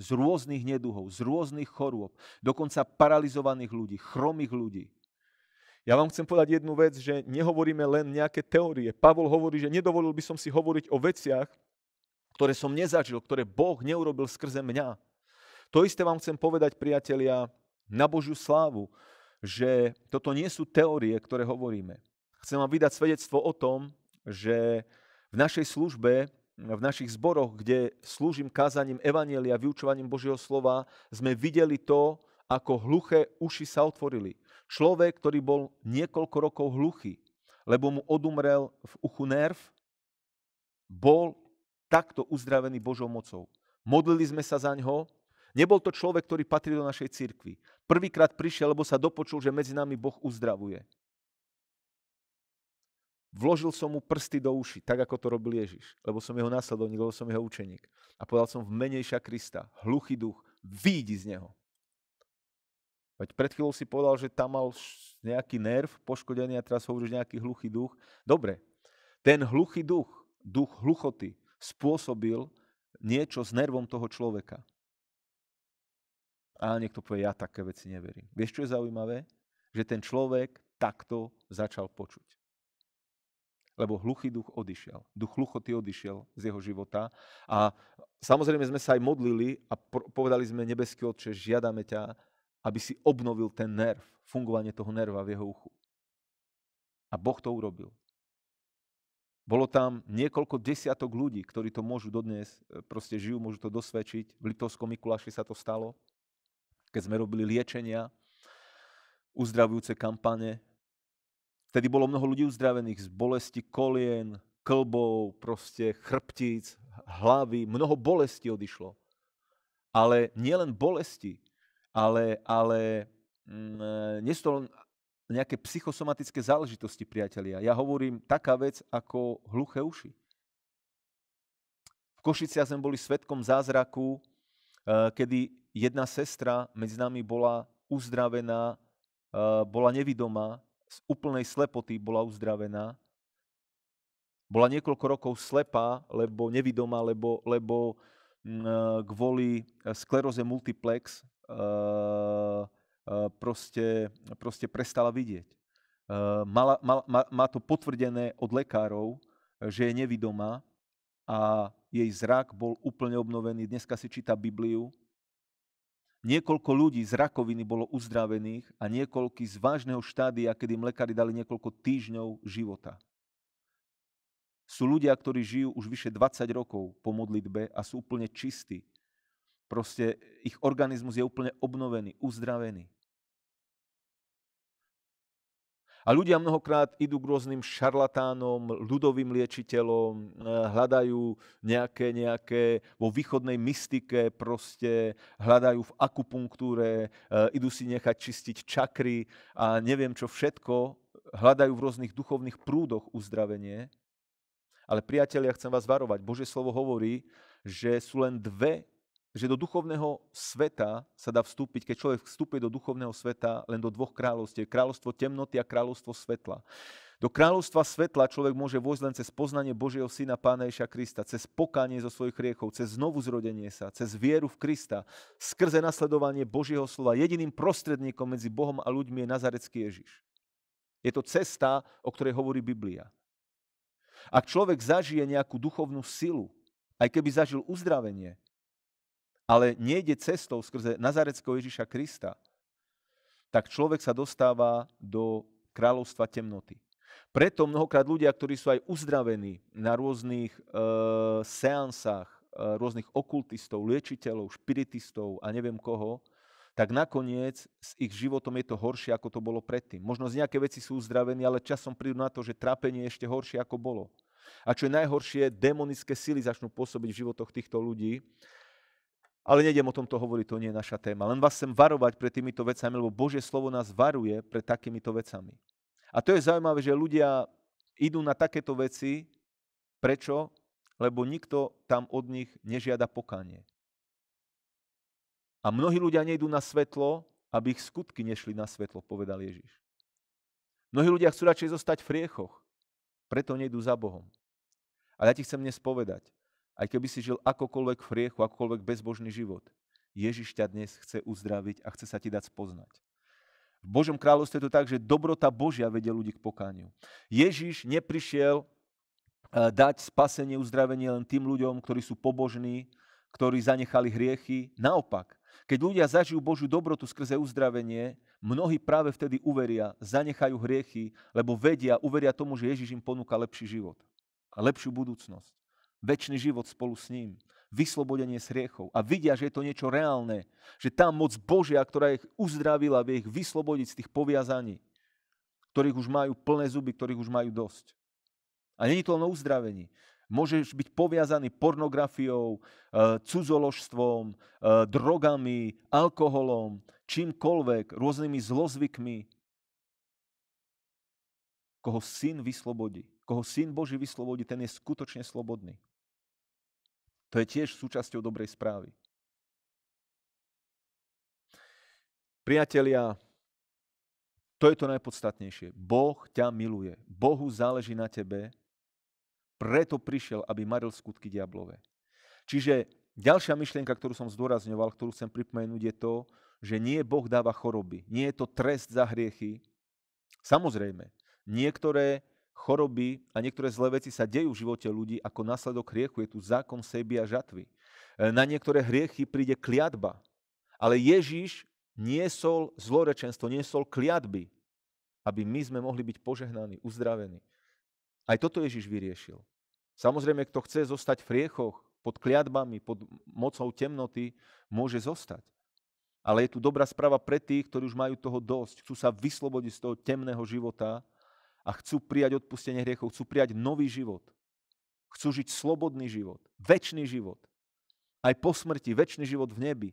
z rôznych neduhov, z rôznych chorôb, dokonca paralizovaných ľudí, chromých ľudí. Ja vám chcem povedať jednu vec, že nehovoríme len nejaké teórie. Pavol hovorí, že nedovolil by som si hovoriť o veciach, ktoré som nezažil, ktoré Boh neurobil skrze mňa. To isté vám chcem povedať, priatelia, na Božiu slávu, že toto nie sú teórie, ktoré hovoríme. Chcem vám vydať svedectvo o tom, že v našej službe, v našich zboroch, kde slúžim kázaním Evanielia, vyučovaním Božieho slova, sme videli to, ako hluché uši sa otvorili. Človek, ktorý bol niekoľko rokov hluchý, lebo mu odumrel v uchu nerv, bol takto uzdravený Božou mocou. Modlili sme sa za ňo. Nebol to človek, ktorý patrí do našej cirkvi. Prvýkrát prišiel, lebo sa dopočul, že medzi nami Boh uzdravuje. Vložil som mu prsty do uši, tak ako to robil Ježiš, lebo som jeho následovník, lebo som jeho učeník. A povedal som v menejša Krista, hluchý duch, výjdi z neho. Veď pred chvíľou si povedal, že tam mal nejaký nerv poškodený a teraz hovoríš nejaký hluchý duch. Dobre, ten hluchý duch, duch hluchoty, spôsobil niečo s nervom toho človeka. A niekto povie, ja také veci neverím. Vieš, čo je zaujímavé? Že ten človek takto začal počuť. Lebo hluchý duch odišiel. Duch hluchoty odišiel z jeho života. A samozrejme sme sa aj modlili a povedali sme, nebeský Otče, žiadame ťa, aby si obnovil ten nerv, fungovanie toho nerva v jeho uchu. A Boh to urobil. Bolo tam niekoľko desiatok ľudí, ktorí to môžu dodnes, e, proste žijú, môžu to dosvedčiť. V Liptovskom Mikuláši sa to stalo, keď sme robili liečenia, uzdravujúce kampane. Vtedy bolo mnoho ľudí uzdravených z bolesti kolien, klbov, proste chrbtíc, hlavy, mnoho bolesti odišlo. Ale nielen bolesti, ale, ale mm, e, nestol nejaké psychosomatické záležitosti, priatelia. Ja hovorím taká vec ako hluché uši. V Košiciach sme boli svetkom zázraku, eh, kedy jedna sestra medzi nami bola uzdravená, eh, bola nevidomá, z úplnej slepoty bola uzdravená. Bola niekoľko rokov slepá, lebo nevidomá, lebo, lebo mm, eh, kvôli skleroze multiplex Eh, proste, proste prestala vidieť. Eh, mala, ma, má, má to potvrdené od lekárov, eh, že je nevidomá a jej zrak bol úplne obnovený. Dneska si číta Bibliu. Niekoľko ľudí z rakoviny bolo uzdravených a niekoľky z vážneho štádia, kedy im lekári dali niekoľko týždňov života. Sú ľudia, ktorí žijú už vyše 20 rokov po modlitbe a sú úplne čistí. Proste ich organizmus je úplne obnovený, uzdravený. A ľudia mnohokrát idú k rôznym šarlatánom, ľudovým liečiteľom, eh, hľadajú nejaké, nejaké vo východnej mystike proste, hľadajú v akupunktúre, eh, idú si nechať čistiť čakry a neviem čo všetko, hľadajú v rôznych duchovných prúdoch uzdravenie. Ale priatelia, chcem vás varovať, Božie slovo hovorí, že sú len dve že do duchovného sveta sa dá vstúpiť, keď človek vstúpi do duchovného sveta len do dvoch kráľovstiev. Kráľovstvo temnoty a kráľovstvo svetla. Do kráľovstva svetla človek môže vojsť len cez poznanie Božieho Syna Pána Ježia Krista, cez pokánie zo svojich riekov, cez znovuzrodenie sa, cez vieru v Krista, skrze nasledovanie Božieho slova. Jediným prostredníkom medzi Bohom a ľuďmi je Nazarecký Ježiš. Je to cesta, o ktorej hovorí Biblia. Ak človek zažije nejakú duchovnú silu, aj keby zažil uzdravenie, ale nejde cestou skrze Nazareckého Ježiša Krista, tak človek sa dostáva do kráľovstva temnoty. Preto mnohokrát ľudia, ktorí sú aj uzdravení na rôznych e, seansách, e, rôznych okultistov, liečiteľov, špiritistov a neviem koho, tak nakoniec s ich životom je to horšie, ako to bolo predtým. Možno z nejaké veci sú uzdravení, ale časom prídu na to, že trápenie je ešte horšie, ako bolo. A čo je najhoršie, démonické sily začnú pôsobiť v životoch týchto ľudí ale nejdem o tomto hovoriť, to nie je naša téma. Len vás chcem varovať pred týmito vecami, lebo Božie slovo nás varuje pred takýmito vecami. A to je zaujímavé, že ľudia idú na takéto veci. Prečo? Lebo nikto tam od nich nežiada pokanie. A mnohí ľudia nejdú na svetlo, aby ich skutky nešli na svetlo, povedal Ježiš. Mnohí ľudia chcú radšej zostať v riechoch, preto nejdú za Bohom. A ja ti chcem dnes povedať, aj keby si žil akokoľvek v hriechu, akokoľvek bezbožný život, Ježiš ťa dnes chce uzdraviť a chce sa ti dať spoznať. V Božom kráľovstve je to tak, že dobrota Božia vedie ľudí k pokániu. Ježiš neprišiel e, dať spasenie, uzdravenie len tým ľuďom, ktorí sú pobožní, ktorí zanechali hriechy. Naopak, keď ľudia zažijú Božiu dobrotu skrze uzdravenie, mnohí práve vtedy uveria, zanechajú hriechy, lebo vedia, uveria tomu, že Ježiš im ponúka lepší život a lepšiu budúcnosť väčší život spolu s ním, vyslobodenie z hriechov a vidia, že je to niečo reálne, že tá moc Božia, ktorá ich uzdravila, vie ich vyslobodiť z tých poviazaní, ktorých už majú plné zuby, ktorých už majú dosť. A není to len o uzdravení. Môžeš byť poviazaný pornografiou, eh, cudzoložstvom, eh, drogami, alkoholom, čímkoľvek, rôznymi zlozvykmi. Koho syn vyslobodí, koho syn Boží vyslobodí, ten je skutočne slobodný. To je tiež súčasťou dobrej správy. Priatelia, to je to najpodstatnejšie. Boh ťa miluje. Bohu záleží na tebe, preto prišiel, aby maril skutky diablové. Čiže ďalšia myšlienka, ktorú som zdôrazňoval, ktorú chcem pripomenúť, je to, že nie Boh dáva choroby, nie je to trest za hriechy. Samozrejme, niektoré choroby a niektoré zlé veci sa dejú v živote ľudí ako následok hriechu. Je tu zákon seby a žatvy. E, na niektoré hriechy príde kliatba. Ale Ježíš niesol zlorečenstvo, niesol kliatby, aby my sme mohli byť požehnaní, uzdravení. Aj toto Ježiš vyriešil. Samozrejme, kto chce zostať v riechoch, pod kliatbami, pod mocou temnoty, môže zostať. Ale je tu dobrá správa pre tých, ktorí už majú toho dosť, chcú sa vyslobodiť z toho temného života a chcú prijať odpustenie hriechov, chcú prijať nový život. Chcú žiť slobodný život, väčší život. Aj po smrti, väčší život v nebi.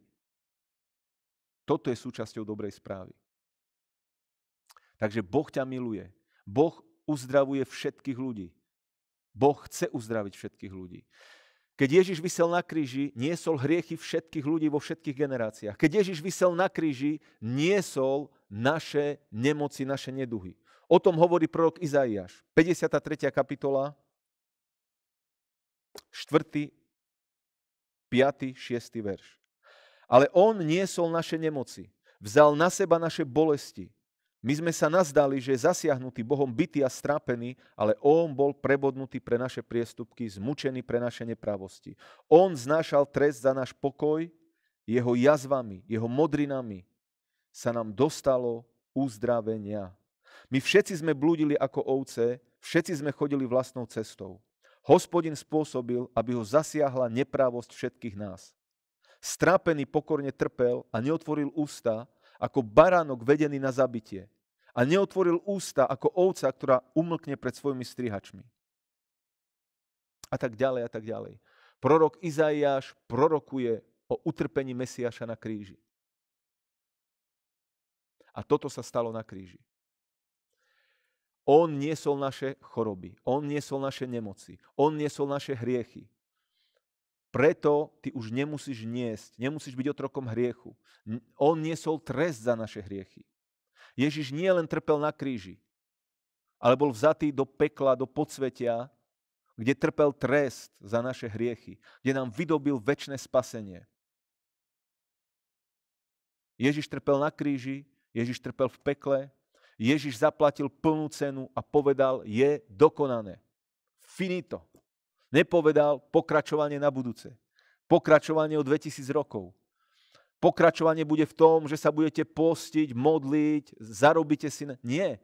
Toto je súčasťou dobrej správy. Takže Boh ťa miluje. Boh uzdravuje všetkých ľudí. Boh chce uzdraviť všetkých ľudí. Keď Ježiš vysel na kríži, niesol hriechy všetkých ľudí vo všetkých generáciách. Keď Ježiš vysel na kríži, niesol naše nemoci, naše neduhy. O tom hovorí prorok Izaiáš. 53. kapitola, 4., 5., 6. verš. Ale on niesol naše nemoci, vzal na seba naše bolesti. My sme sa nazdali, že je zasiahnutý Bohom bytý a strápený, ale on bol prebodnutý pre naše priestupky, zmučený pre naše nepravosti. On znášal trest za náš pokoj, jeho jazvami, jeho modrinami sa nám dostalo uzdravenia. My všetci sme blúdili ako ovce, všetci sme chodili vlastnou cestou. Hospodin spôsobil, aby ho zasiahla neprávosť všetkých nás. Strápený pokorne trpel a neotvoril ústa, ako baránok vedený na zabitie. A neotvoril ústa ako ovca, ktorá umlkne pred svojimi strihačmi. A tak ďalej, a tak ďalej. Prorok Izaiáš prorokuje o utrpení Mesiaša na kríži. A toto sa stalo na kríži. On niesol naše choroby, on niesol naše nemoci, on niesol naše hriechy. Preto ty už nemusíš niesť, nemusíš byť otrokom hriechu. On niesol trest za naše hriechy. Ježiš nie len trpel na kríži, ale bol vzatý do pekla, do podsvetia, kde trpel trest za naše hriechy, kde nám vydobil väčšie spasenie. Ježiš trpel na kríži, Ježiš trpel v pekle, Ježiš zaplatil plnú cenu a povedal, je dokonané. Finito. Nepovedal pokračovanie na budúce. Pokračovanie o 2000 rokov. Pokračovanie bude v tom, že sa budete postiť, modliť, zarobíte si... Nie.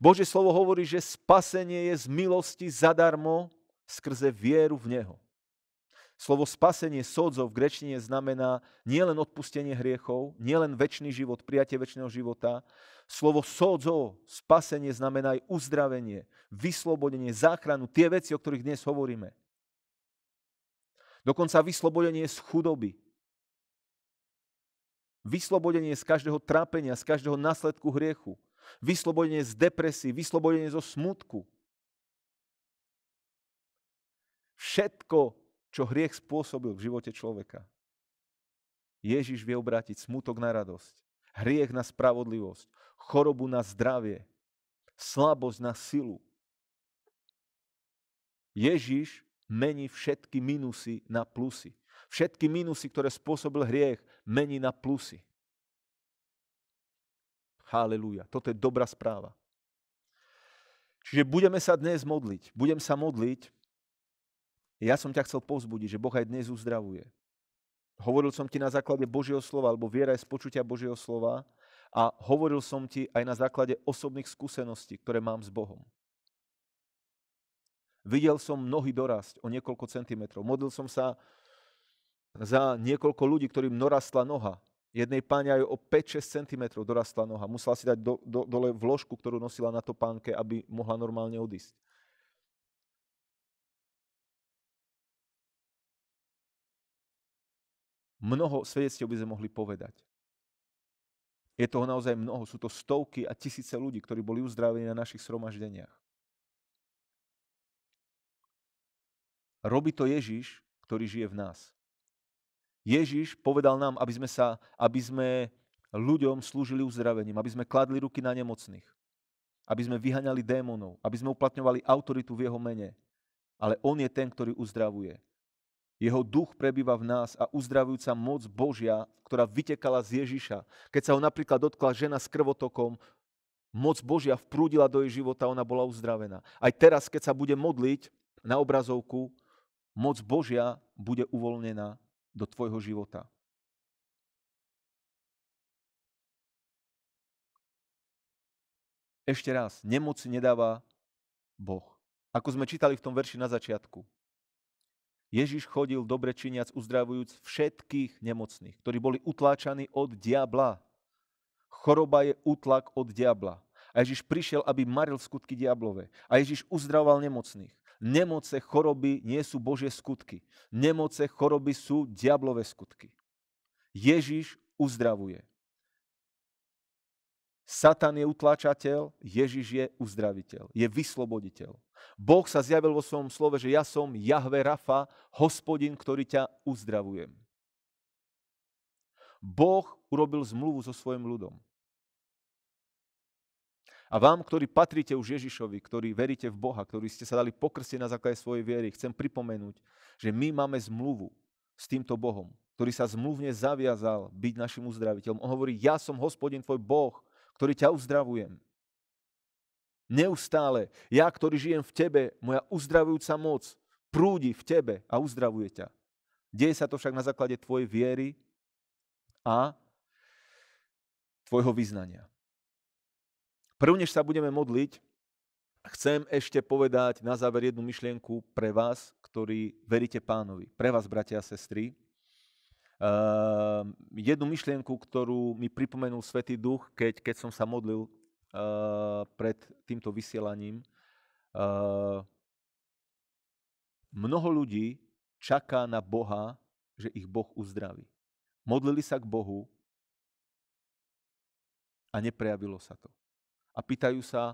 Bože slovo hovorí, že spasenie je z milosti zadarmo skrze vieru v Neho. Slovo spasenie sodzo v grečtine znamená nielen odpustenie hriechov, nielen väčší život, prijatie väčšného života, Slovo sozo, spasenie znamená aj uzdravenie, vyslobodenie, záchranu, tie veci, o ktorých dnes hovoríme. Dokonca vyslobodenie z chudoby. Vyslobodenie z každého trápenia, z každého následku hriechu. Vyslobodenie z depresí, vyslobodenie zo smutku. Všetko, čo hriech spôsobil v živote človeka. Ježiš vie obrátiť smutok na radosť, hriech na spravodlivosť, chorobu na zdravie, slabosť na silu. Ježiš mení všetky minusy na plusy. Všetky minusy, ktoré spôsobil hriech, mení na plusy. Halelúja. Toto je dobrá správa. Čiže budeme sa dnes modliť. Budem sa modliť. Ja som ťa chcel povzbudiť, že Boh aj dnes uzdravuje. Hovoril som ti na základe Božieho slova, alebo viera je z počutia Božieho slova a hovoril som ti aj na základe osobných skúseností, ktoré mám s Bohom. Videl som nohy dorásť o niekoľko centimetrov. Modlil som sa za niekoľko ľudí, ktorým norastla noha. Jednej páne aj o 5-6 cm dorastla noha. Musela si dať do, do, dole vložku, ktorú nosila na pánke, aby mohla normálne odísť. Mnoho svedectiev by sme mohli povedať. Je toho naozaj mnoho, sú to stovky a tisíce ľudí, ktorí boli uzdravení na našich sromaždeniach. Robí to Ježiš, ktorý žije v nás. Ježiš povedal nám, aby sme, sa, aby sme ľuďom slúžili uzdravením, aby sme kladli ruky na nemocných, aby sme vyhaňali démonov, aby sme uplatňovali autoritu v jeho mene. Ale on je ten, ktorý uzdravuje. Jeho duch prebýva v nás a uzdravujúca moc Božia, ktorá vytekala z Ježiša. Keď sa ho napríklad dotkla žena s krvotokom, moc Božia vprúdila do jej života ona bola uzdravená. Aj teraz, keď sa bude modliť na obrazovku, moc Božia bude uvoľnená do tvojho života. Ešte raz, nemoc nedáva Boh. Ako sme čítali v tom verši na začiatku, Ježiš chodil dobre činiac, uzdravujúc všetkých nemocných, ktorí boli utláčaní od diabla. Choroba je utlak od diabla. A Ježiš prišiel, aby maril skutky diablové. A Ježiš uzdravoval nemocných. Nemoce, choroby nie sú Božie skutky. Nemoce, choroby sú diablové skutky. Ježiš uzdravuje. Satan je utlačateľ, Ježiš je uzdraviteľ, je vysloboditeľ. Boh sa zjavil vo svojom slove, že ja som Jahve Rafa, hospodin, ktorý ťa uzdravujem. Boh urobil zmluvu so svojim ľudom. A vám, ktorí patríte už Ježišovi, ktorí veríte v Boha, ktorí ste sa dali pokrstiť na základe svojej viery, chcem pripomenúť, že my máme zmluvu s týmto Bohom, ktorý sa zmluvne zaviazal byť našim uzdraviteľom. On hovorí, ja som hospodin tvoj Boh, ktorý ťa uzdravujem. Neustále, ja, ktorý žijem v tebe, moja uzdravujúca moc prúdi v tebe a uzdravuje ťa. Deje sa to však na základe tvojej viery a tvojho vyznania. Prvne sa budeme modliť, chcem ešte povedať na záver jednu myšlienku pre vás, ktorí veríte pánovi. Pre vás, bratia a sestry, Uh, jednu myšlienku, ktorú mi pripomenul Svetý Duch, keď, keď som sa modlil uh, pred týmto vysielaním. Uh, mnoho ľudí čaká na Boha, že ich Boh uzdraví. Modlili sa k Bohu a neprejavilo sa to. A pýtajú sa,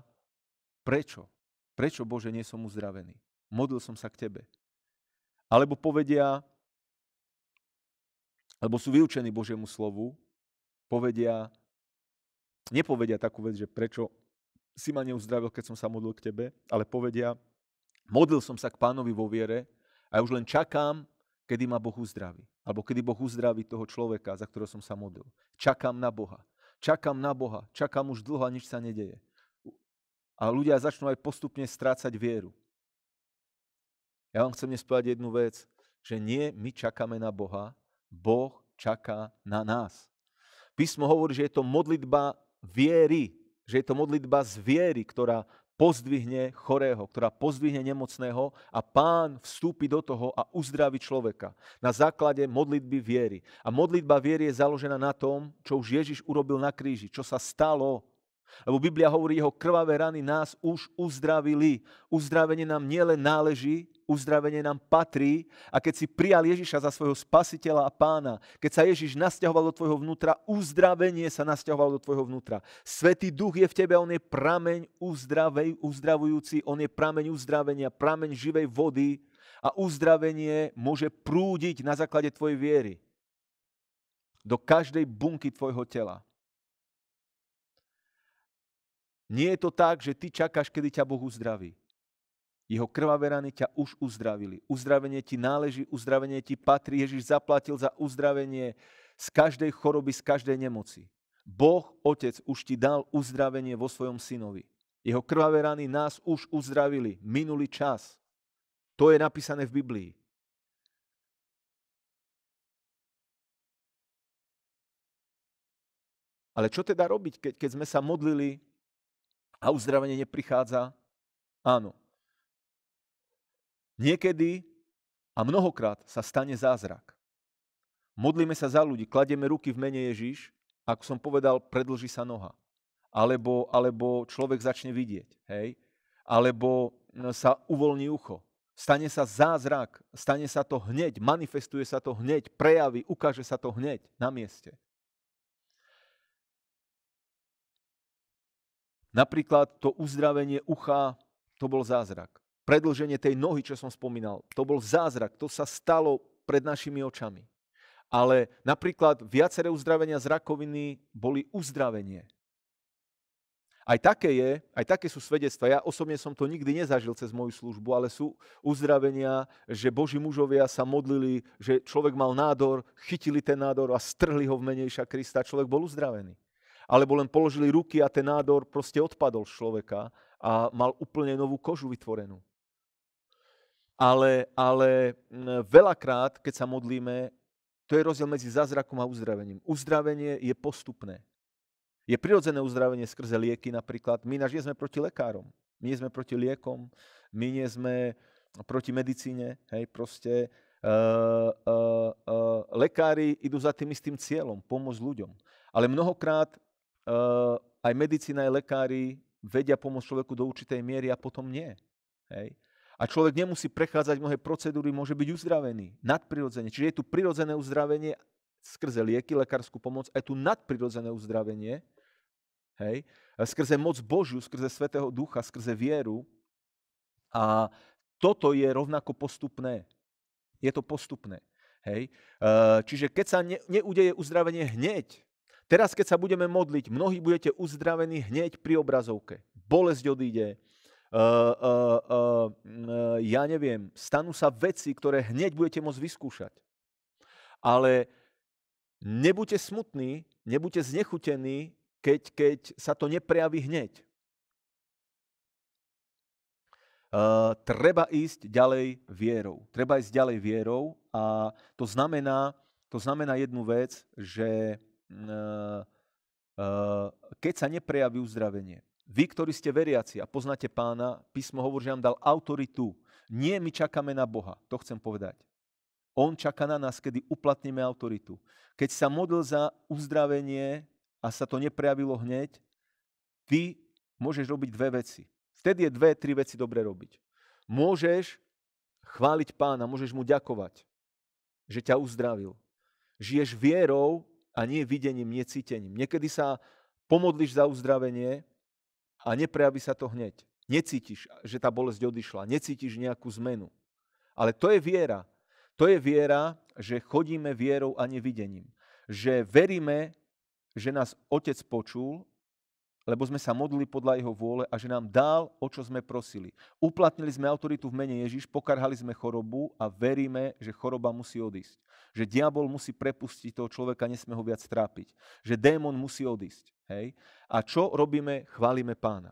prečo? Prečo, Bože, nie som uzdravený? Modlil som sa k Tebe. Alebo povedia, alebo sú vyučení Božiemu slovu, povedia, nepovedia takú vec, že prečo si ma neuzdravil, keď som sa modlil k tebe, ale povedia, modlil som sa k pánovi vo viere a ja už len čakám, kedy ma Boh uzdraví. Alebo kedy Boh uzdraví toho človeka, za ktorého som sa modlil. Čakám na Boha. Čakám na Boha. Čakám už dlho a nič sa nedeje. A ľudia začnú aj postupne strácať vieru. Ja vám chcem nespovedať jednu vec, že nie my čakáme na Boha, Boh čaká na nás. Písmo hovorí, že je to modlitba viery, že je to modlitba z viery, ktorá pozdvihne chorého, ktorá pozdvihne nemocného a pán vstúpi do toho a uzdraví človeka na základe modlitby viery. A modlitba viery je založená na tom, čo už Ježiš urobil na kríži, čo sa stalo lebo Biblia hovorí, jeho krvavé rany nás už uzdravili. Uzdravenie nám nielen náleží, uzdravenie nám patrí. A keď si prijal Ježiša za svojho spasiteľa a pána, keď sa Ježiš nasťahoval do tvojho vnútra, uzdravenie sa nasťahovalo do tvojho vnútra. Svetý duch je v tebe, on je prameň uzdravej, uzdravujúci, on je prameň uzdravenia, prameň živej vody a uzdravenie môže prúdiť na základe tvojej viery do každej bunky tvojho tela. Nie je to tak, že ty čakáš, kedy ťa Boh uzdraví. Jeho krvavé rany ťa už uzdravili. Uzdravenie ti náleží, uzdravenie ti patrí. Ježiš zaplatil za uzdravenie z každej choroby, z každej nemoci. Boh, Otec, už ti dal uzdravenie vo svojom synovi. Jeho krvavé rany nás už uzdravili. Minulý čas. To je napísané v Biblii. Ale čo teda robiť, keď, keď sme sa modlili a uzdravenie neprichádza? Áno. Niekedy a mnohokrát sa stane zázrak. Modlíme sa za ľudí, kladieme ruky v mene Ježiš, ako som povedal, predlží sa noha. Alebo, alebo človek začne vidieť, hej? Alebo hm, sa uvoľní ucho. Stane sa zázrak, stane sa to hneď, manifestuje sa to hneď, prejaví, ukáže sa to hneď na mieste. Napríklad to uzdravenie ucha, to bol zázrak. Predlženie tej nohy, čo som spomínal, to bol zázrak. To sa stalo pred našimi očami. Ale napríklad viaceré uzdravenia z rakoviny boli uzdravenie. Aj také je, aj také sú svedectva. Ja osobne som to nikdy nezažil cez moju službu, ale sú uzdravenia, že boží mužovia sa modlili, že človek mal nádor, chytili ten nádor a strhli ho v menejša Krista. Človek bol uzdravený alebo len položili ruky a ten nádor proste odpadol z človeka a mal úplne novú kožu vytvorenú. Ale, ale veľakrát, keď sa modlíme, to je rozdiel medzi zázrakom a uzdravením. Uzdravenie je postupné. Je prirodzené uzdravenie skrze lieky napríklad. My naž nie sme proti lekárom, my nie sme proti liekom, my nie sme proti medicíne, hej, proste Uh, uh, uh, lekári idú za tým istým cieľom, pomôcť ľuďom. Ale mnohokrát Ehm, aj medicína, aj lekári vedia pomôcť človeku do určitej miery a potom nie. Hej. A človek nemusí prechádzať mnohé procedúry, môže byť uzdravený nadprirodzene. Čiže je tu prirodzené uzdravenie skrze lieky, lekárskú pomoc, aj tu nadprirodzené uzdravenie, hej, skrze moc Božiu, skrze Svetého Ducha, skrze vieru. A toto je rovnako postupné. Je to postupné. Hej. Ehm, čiže keď sa ne, neudeje uzdravenie hneď, Teraz, keď sa budeme modliť, mnohí budete uzdravení hneď pri obrazovke. Bolesť odíde, Uh, uh, uh, ja neviem, stanú sa veci, ktoré hneď budete môcť vyskúšať. Ale nebuďte smutní, nebuďte znechutení, keď, keď sa to neprejaví hneď. Uh, treba ísť ďalej vierou. Treba ísť ďalej vierou a to znamená, to znamená jednu vec, že Eh, keď sa neprejaví uzdravenie. Vy, ktorí ste veriaci a poznáte pána, písmo hovorí, že nám dal autoritu. Nie my čakáme na Boha, to chcem povedať. On čaká na nás, kedy uplatníme autoritu. Keď sa modlil za uzdravenie a sa to neprejavilo hneď, ty môžeš robiť dve veci. Vtedy je dve, tri veci dobre robiť. Môžeš chváliť pána, môžeš mu ďakovať, že ťa uzdravil. Žiješ vierou a nie videním, nie cítením. Niekedy sa pomodliš za uzdravenie a neprejaví sa to hneď. Necítiš, že tá bolesť odišla, necítiš nejakú zmenu. Ale to je viera. To je viera, že chodíme vierou a nevidením. Že veríme, že nás Otec počul, lebo sme sa modlili podľa Jeho vôle a že nám dal, o čo sme prosili. Uplatnili sme autoritu v mene Ježiš, pokarhali sme chorobu a veríme, že choroba musí odísť že diabol musí prepustiť toho človeka, nesme ho viac trápiť, že démon musí odísť. Hej? A čo robíme? Chválime pána.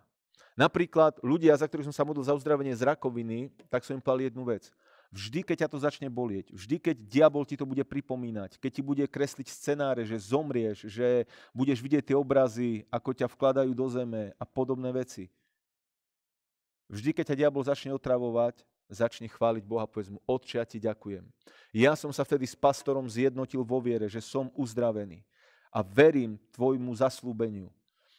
Napríklad ľudia, za ktorých som sa modlil za uzdravenie z rakoviny, tak som im povedal jednu vec. Vždy, keď ťa to začne bolieť, vždy, keď diabol ti to bude pripomínať, keď ti bude kresliť scenáre, že zomrieš, že budeš vidieť tie obrazy, ako ťa vkladajú do zeme a podobné veci. Vždy, keď ťa diabol začne otravovať, Začni chváliť Boha, povedz mu, Otče, ja ti ďakujem. Ja som sa vtedy s pastorom zjednotil vo viere, že som uzdravený a verím tvojmu zaslúbeniu.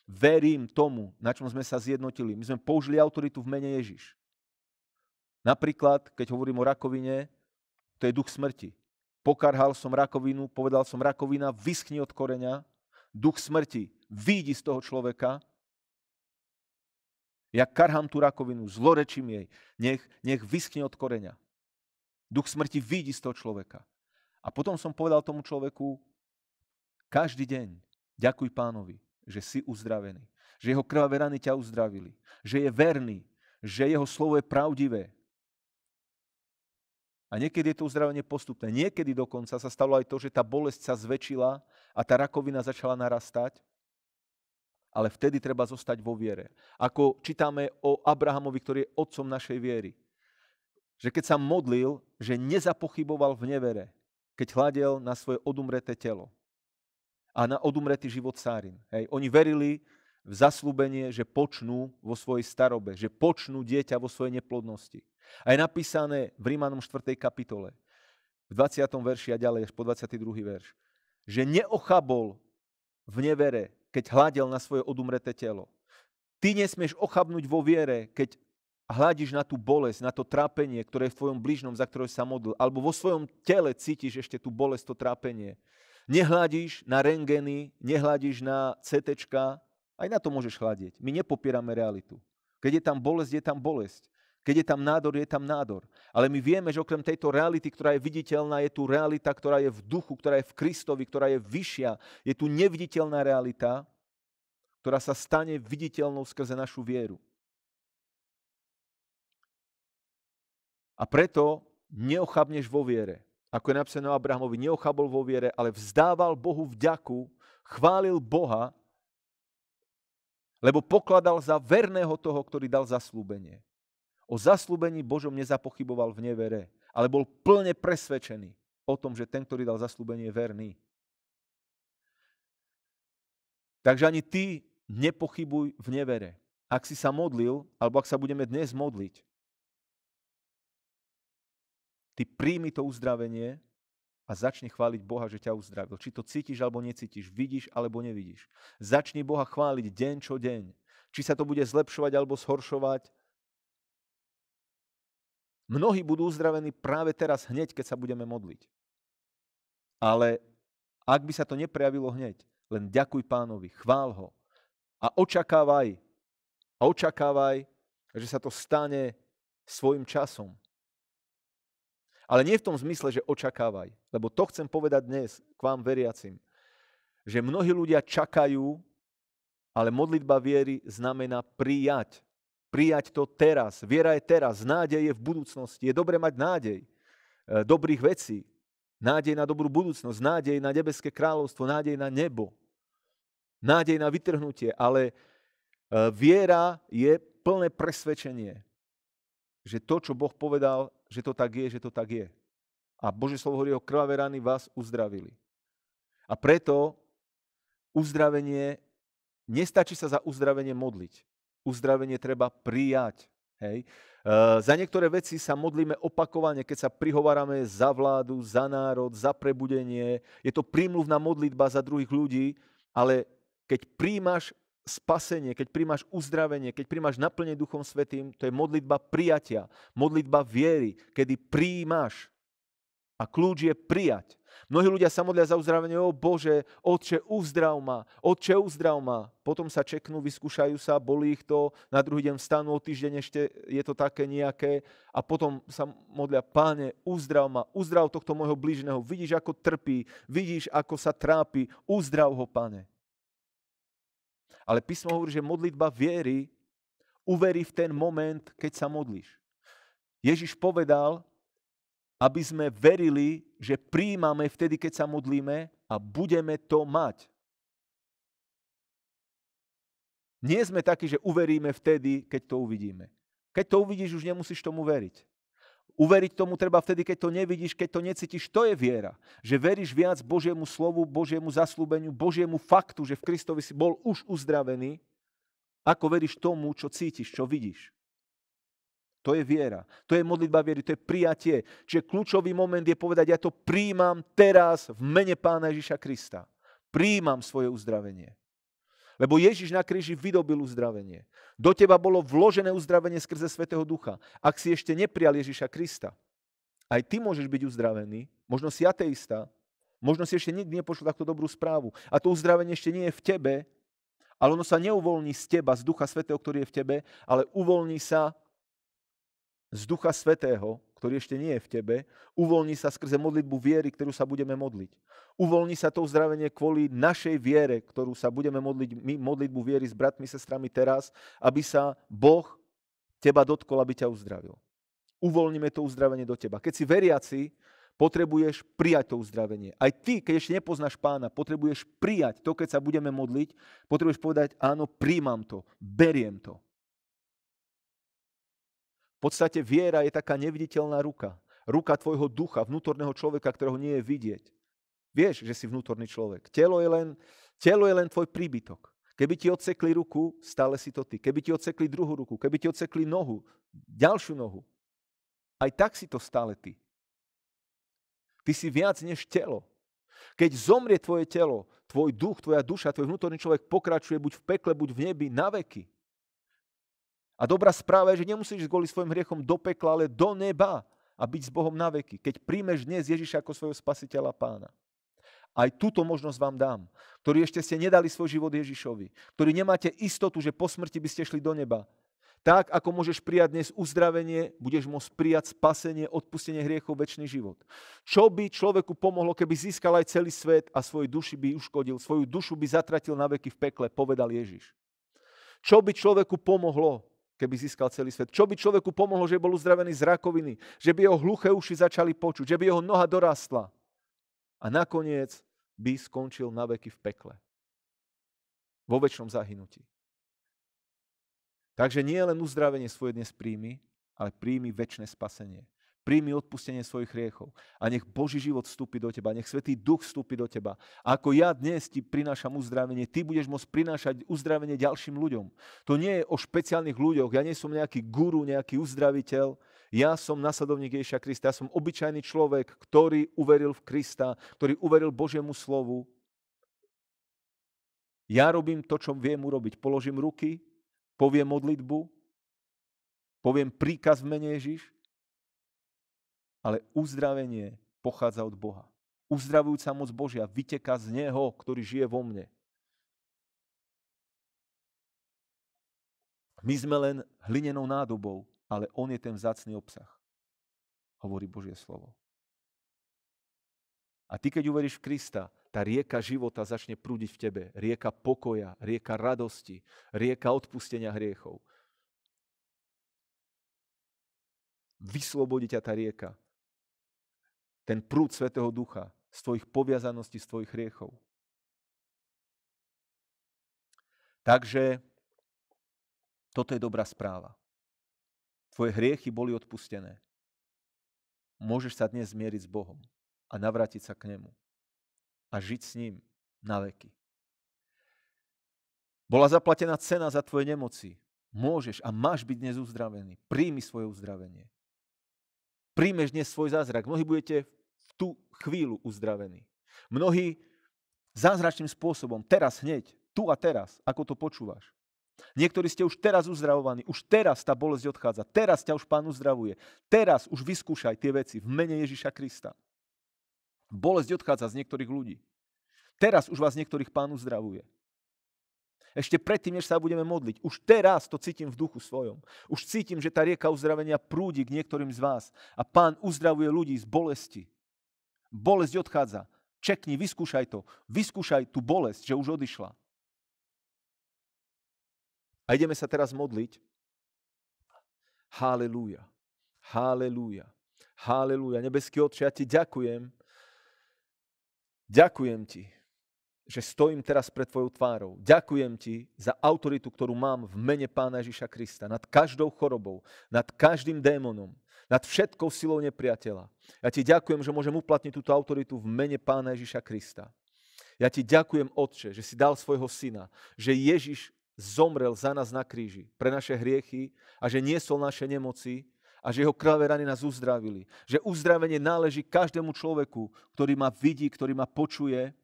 Verím tomu, na čom sme sa zjednotili. My sme použili autoritu v mene Ježiš. Napríklad, keď hovorím o rakovine, to je duch smrti. Pokarhal som rakovinu, povedal som rakovina, vyschni od koreňa, duch smrti, výjdi z toho človeka, ja karhám tú rakovinu, zlorečím jej. Nech, nech vyschne od koreňa. Duch smrti vidí z toho človeka. A potom som povedal tomu človeku, každý deň ďakuj pánovi, že si uzdravený. Že jeho krvavé rany ťa uzdravili. Že je verný. Že jeho slovo je pravdivé. A niekedy je to uzdravenie postupné. Niekedy dokonca sa stalo aj to, že tá bolesť sa zväčšila a tá rakovina začala narastať ale vtedy treba zostať vo viere. Ako čítame o Abrahamovi, ktorý je otcom našej viery. Že keď sa modlil, že nezapochyboval v nevere, keď hľadel na svoje odumreté telo a na odumretý život Sárin. Hej. Oni verili v zaslúbenie, že počnú vo svojej starobe, že počnú dieťa vo svojej neplodnosti. A je napísané v Rímanom 4. kapitole, v 20. verši a ďalej, až po 22. verš, že neochabol v nevere, keď hľadel na svoje odumreté telo. Ty nesmieš ochabnúť vo viere, keď hľadíš na tú bolesť, na to trápenie, ktoré je v tvojom blížnom, za ktoré sa modlil, alebo vo svojom tele cítiš ešte tú bolesť, to trápenie. Nehľadíš na rengeny, nehľadíš na CT, aj na to môžeš hľadiť. My nepopierame realitu. Keď je tam bolesť, je tam bolesť. Keď je tam nádor, je tam nádor. Ale my vieme, že okrem tejto reality, ktorá je viditeľná, je tu realita, ktorá je v duchu, ktorá je v Kristovi, ktorá je vyššia. Je tu neviditeľná realita, ktorá sa stane viditeľnou skrze našu vieru. A preto neochabneš vo viere. Ako je napísané Abrahamovi, neochabol vo viere, ale vzdával Bohu vďaku, chválil Boha, lebo pokladal za verného toho, ktorý dal zaslúbenie. O zaslúbení Božom nezapochyboval v nevere, ale bol plne presvedčený o tom, že ten, ktorý dal zaslúbenie, je verný. Takže ani ty nepochybuj v nevere. Ak si sa modlil, alebo ak sa budeme dnes modliť, ty príjmi to uzdravenie a začni chváliť Boha, že ťa uzdravil. Či to cítiš alebo necítiš, vidíš alebo nevidíš. Začni Boha chváliť deň čo deň. Či sa to bude zlepšovať alebo zhoršovať, Mnohí budú uzdravení práve teraz, hneď, keď sa budeme modliť. Ale ak by sa to neprejavilo hneď, len ďakuj pánovi, chvál ho a očakávaj, a očakávaj, že sa to stane svojim časom. Ale nie v tom zmysle, že očakávaj, lebo to chcem povedať dnes k vám veriacim, že mnohí ľudia čakajú, ale modlitba viery znamená prijať prijať to teraz. Viera je teraz, nádej je v budúcnosti. Je dobre mať nádej eh, dobrých vecí, nádej na dobrú budúcnosť, nádej na nebeské kráľovstvo, nádej na nebo, nádej na vytrhnutie, ale eh, viera je plné presvedčenie, že to, čo Boh povedal, že to tak je, že to tak je. A Bože slovo hovorí o krvavé rany vás uzdravili. A preto uzdravenie, nestačí sa za uzdravenie modliť uzdravenie treba prijať. Hej. E, za niektoré veci sa modlíme opakovane, keď sa prihovárame za vládu, za národ, za prebudenie. Je to prímluvná modlitba za druhých ľudí, ale keď príjmaš spasenie, keď príjmaš uzdravenie, keď príjmaš naplne Duchom Svetým, to je modlitba prijatia, modlitba viery, kedy príjmaš. A kľúč je prijať. Mnohí ľudia sa modlia za uzdravenie, o Bože, Otče, uzdrav ma, Otče, uzdrav ma. Potom sa čeknú, vyskúšajú sa, bolí ich to, na druhý deň vstanú, o týždeň ešte je to také nejaké a potom sa modlia, Páne, uzdrav ma, uzdrav tohto môjho blížneho, vidíš, ako trpí, vidíš, ako sa trápi, uzdrav ho, Pane. Ale písmo hovorí, že modlitba viery uverí v ten moment, keď sa modlíš. Ježiš povedal, aby sme verili, že príjmame vtedy, keď sa modlíme a budeme to mať. Nie sme takí, že uveríme vtedy, keď to uvidíme. Keď to uvidíš, už nemusíš tomu veriť. Uveriť tomu treba vtedy, keď to nevidíš, keď to necítiš. To je viera. Že veríš viac Božiemu slovu, Božiemu zaslúbeniu, Božiemu faktu, že v Kristovi si bol už uzdravený, ako veríš tomu, čo cítiš, čo vidíš. To je viera. To je modlitba viery, to je prijatie. Čiže kľúčový moment je povedať, ja to príjmam teraz v mene Pána Ježiša Krista. Príjmam svoje uzdravenie. Lebo Ježiš na kríži vydobil uzdravenie. Do teba bolo vložené uzdravenie skrze Svetého Ducha. Ak si ešte neprijal Ježiša Krista, aj ty môžeš byť uzdravený, možno si ateista, možno si ešte nikdy nepočul takto dobrú správu. A to uzdravenie ešte nie je v tebe, ale ono sa neuvoľní z teba, z Ducha Svetého, ktorý je v tebe, ale uvoľní sa z Ducha Svetého, ktorý ešte nie je v tebe, uvoľni sa skrze modlitbu viery, ktorú sa budeme modliť. Uvoľni sa to uzdravenie kvôli našej viere, ktorú sa budeme modliť my, modlitbu viery s bratmi, sestrami teraz, aby sa Boh teba dotkol, aby ťa uzdravil. Uvoľníme to uzdravenie do teba. Keď si veriaci, potrebuješ prijať to uzdravenie. Aj ty, keď ešte nepoznáš pána, potrebuješ prijať to, keď sa budeme modliť, potrebuješ povedať, áno, príjmam to, beriem to. V podstate viera je taká neviditeľná ruka. Ruka tvojho ducha, vnútorného človeka, ktorého nie je vidieť. Vieš, že si vnútorný človek. Telo je len, telo je len tvoj príbytok. Keby ti odsekli ruku, stále si to ty. Keby ti odsekli druhú ruku, keby ti odsekli nohu, ďalšiu nohu, aj tak si to stále ty. Ty si viac než telo. Keď zomrie tvoje telo, tvoj duch, tvoja duša, tvoj vnútorný človek pokračuje buď v pekle, buď v nebi na veky. A dobrá správa je, že nemusíš ísť kvôli svojim hriechom do pekla, ale do neba a byť s Bohom na veky, keď príjmeš dnes Ježiša ako svojho spasiteľa pána. Aj túto možnosť vám dám, ktorí ešte ste nedali svoj život Ježišovi, ktorí nemáte istotu, že po smrti by ste šli do neba. Tak, ako môžeš prijať dnes uzdravenie, budeš môcť prijať spasenie, odpustenie hriechov, väčší život. Čo by človeku pomohlo, keby získal aj celý svet a svojej duši by uškodil, svoju dušu by zatratil na veky v pekle, povedal Ježiš. Čo by človeku pomohlo, keby získal celý svet. Čo by človeku pomohlo, že bol uzdravený z rakoviny, že by jeho hluché uši začali počuť, že by jeho noha dorastla a nakoniec by skončil na veky v pekle. Vo väčšom zahynutí. Takže nie len uzdravenie svoje dnes príjmy, ale príjmy väčšie spasenie príjmi odpustenie svojich hriechov a nech Boží život vstúpi do teba, nech Svetý Duch vstúpi do teba. A ako ja dnes ti prinášam uzdravenie, ty budeš môcť prinášať uzdravenie ďalším ľuďom. To nie je o špeciálnych ľuďoch, ja nie som nejaký guru, nejaký uzdraviteľ, ja som nasledovník Ježia Krista, ja som obyčajný človek, ktorý uveril v Krista, ktorý uveril Božiemu slovu. Ja robím to, čo viem urobiť. Položím ruky, poviem modlitbu, poviem príkaz v mene Ježiš ale uzdravenie pochádza od Boha. Uzdravujúca moc Božia vyteká z Neho, ktorý žije vo mne. My sme len hlinenou nádobou, ale On je ten vzácný obsah, hovorí Božie slovo. A ty, keď uveríš v Krista, tá rieka života začne prúdiť v tebe. Rieka pokoja, rieka radosti, rieka odpustenia hriechov. Vyslobodí ťa tá rieka ten prúd Svetého Ducha z tvojich poviazaností, z tvojich hriechov. Takže toto je dobrá správa. Tvoje hriechy boli odpustené. Môžeš sa dnes zmieriť s Bohom a navrátiť sa k Nemu a žiť s ním na veky. Bola zaplatená cena za tvoje nemoci. Môžeš a máš byť dnes uzdravený. Príjmi svoje uzdravenie príjmeš dnes svoj zázrak. Mnohí budete v tú chvíľu uzdravení. Mnohí zázračným spôsobom, teraz hneď, tu a teraz, ako to počúvaš. Niektorí ste už teraz uzdravovaní, už teraz tá bolesť odchádza, teraz ťa už Pán uzdravuje, teraz už vyskúšaj tie veci v mene Ježiša Krista. Bolesť odchádza z niektorých ľudí. Teraz už vás niektorých Pán uzdravuje ešte predtým, než sa budeme modliť. Už teraz to cítim v duchu svojom. Už cítim, že tá rieka uzdravenia prúdi k niektorým z vás. A pán uzdravuje ľudí z bolesti. Bolesť odchádza. Čekni, vyskúšaj to. Vyskúšaj tú bolesť, že už odišla. A ideme sa teraz modliť. Halelúja. Halelúja. Halelúja. Nebeský Otče, ja ti ďakujem. Ďakujem ti že stojím teraz pred Tvojou tvárou. Ďakujem Ti za autoritu, ktorú mám v mene Pána Ježiša Krista nad každou chorobou, nad každým démonom, nad všetkou silou nepriateľa. Ja Ti ďakujem, že môžem uplatniť túto autoritu v mene Pána Ježiša Krista. Ja Ti ďakujem, Otče, že si dal svojho syna, že Ježiš zomrel za nás na kríži pre naše hriechy a že niesol naše nemoci, a že jeho krvavé rany nás uzdravili. Že uzdravenie náleží každému človeku, ktorý ma vidí, ktorý ma počuje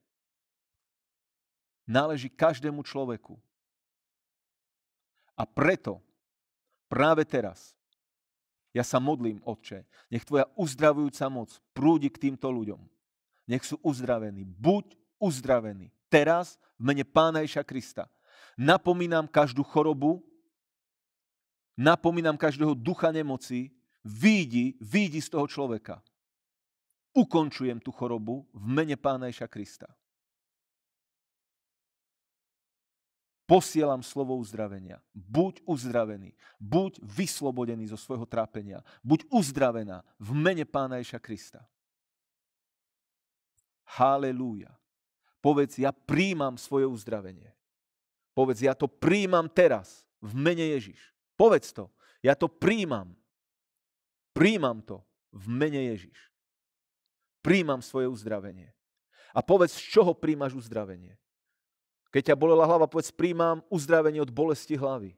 náleží každému človeku. A preto práve teraz ja sa modlím, Otče, nech Tvoja uzdravujúca moc prúdi k týmto ľuďom. Nech sú uzdravení. Buď uzdravený. Teraz v mene Pána Ježa Krista. Napomínam každú chorobu, napomínam každého ducha nemoci, výjdi, výjdi z toho človeka. Ukončujem tú chorobu v mene Pána Ježa Krista. posielam slovo uzdravenia. Buď uzdravený, buď vyslobodený zo svojho trápenia, buď uzdravená v mene Pána Ježa Krista. Halelúja. Povedz, ja príjmam svoje uzdravenie. Povedz, ja to príjmam teraz v mene Ježiš. Povedz to, ja to príjmam. Príjmam to v mene Ježiš. Príjmam svoje uzdravenie. A povedz, z čoho príjmaš uzdravenie. Keď ťa bolela hlava, povedz, príjmam uzdravenie od bolesti hlavy.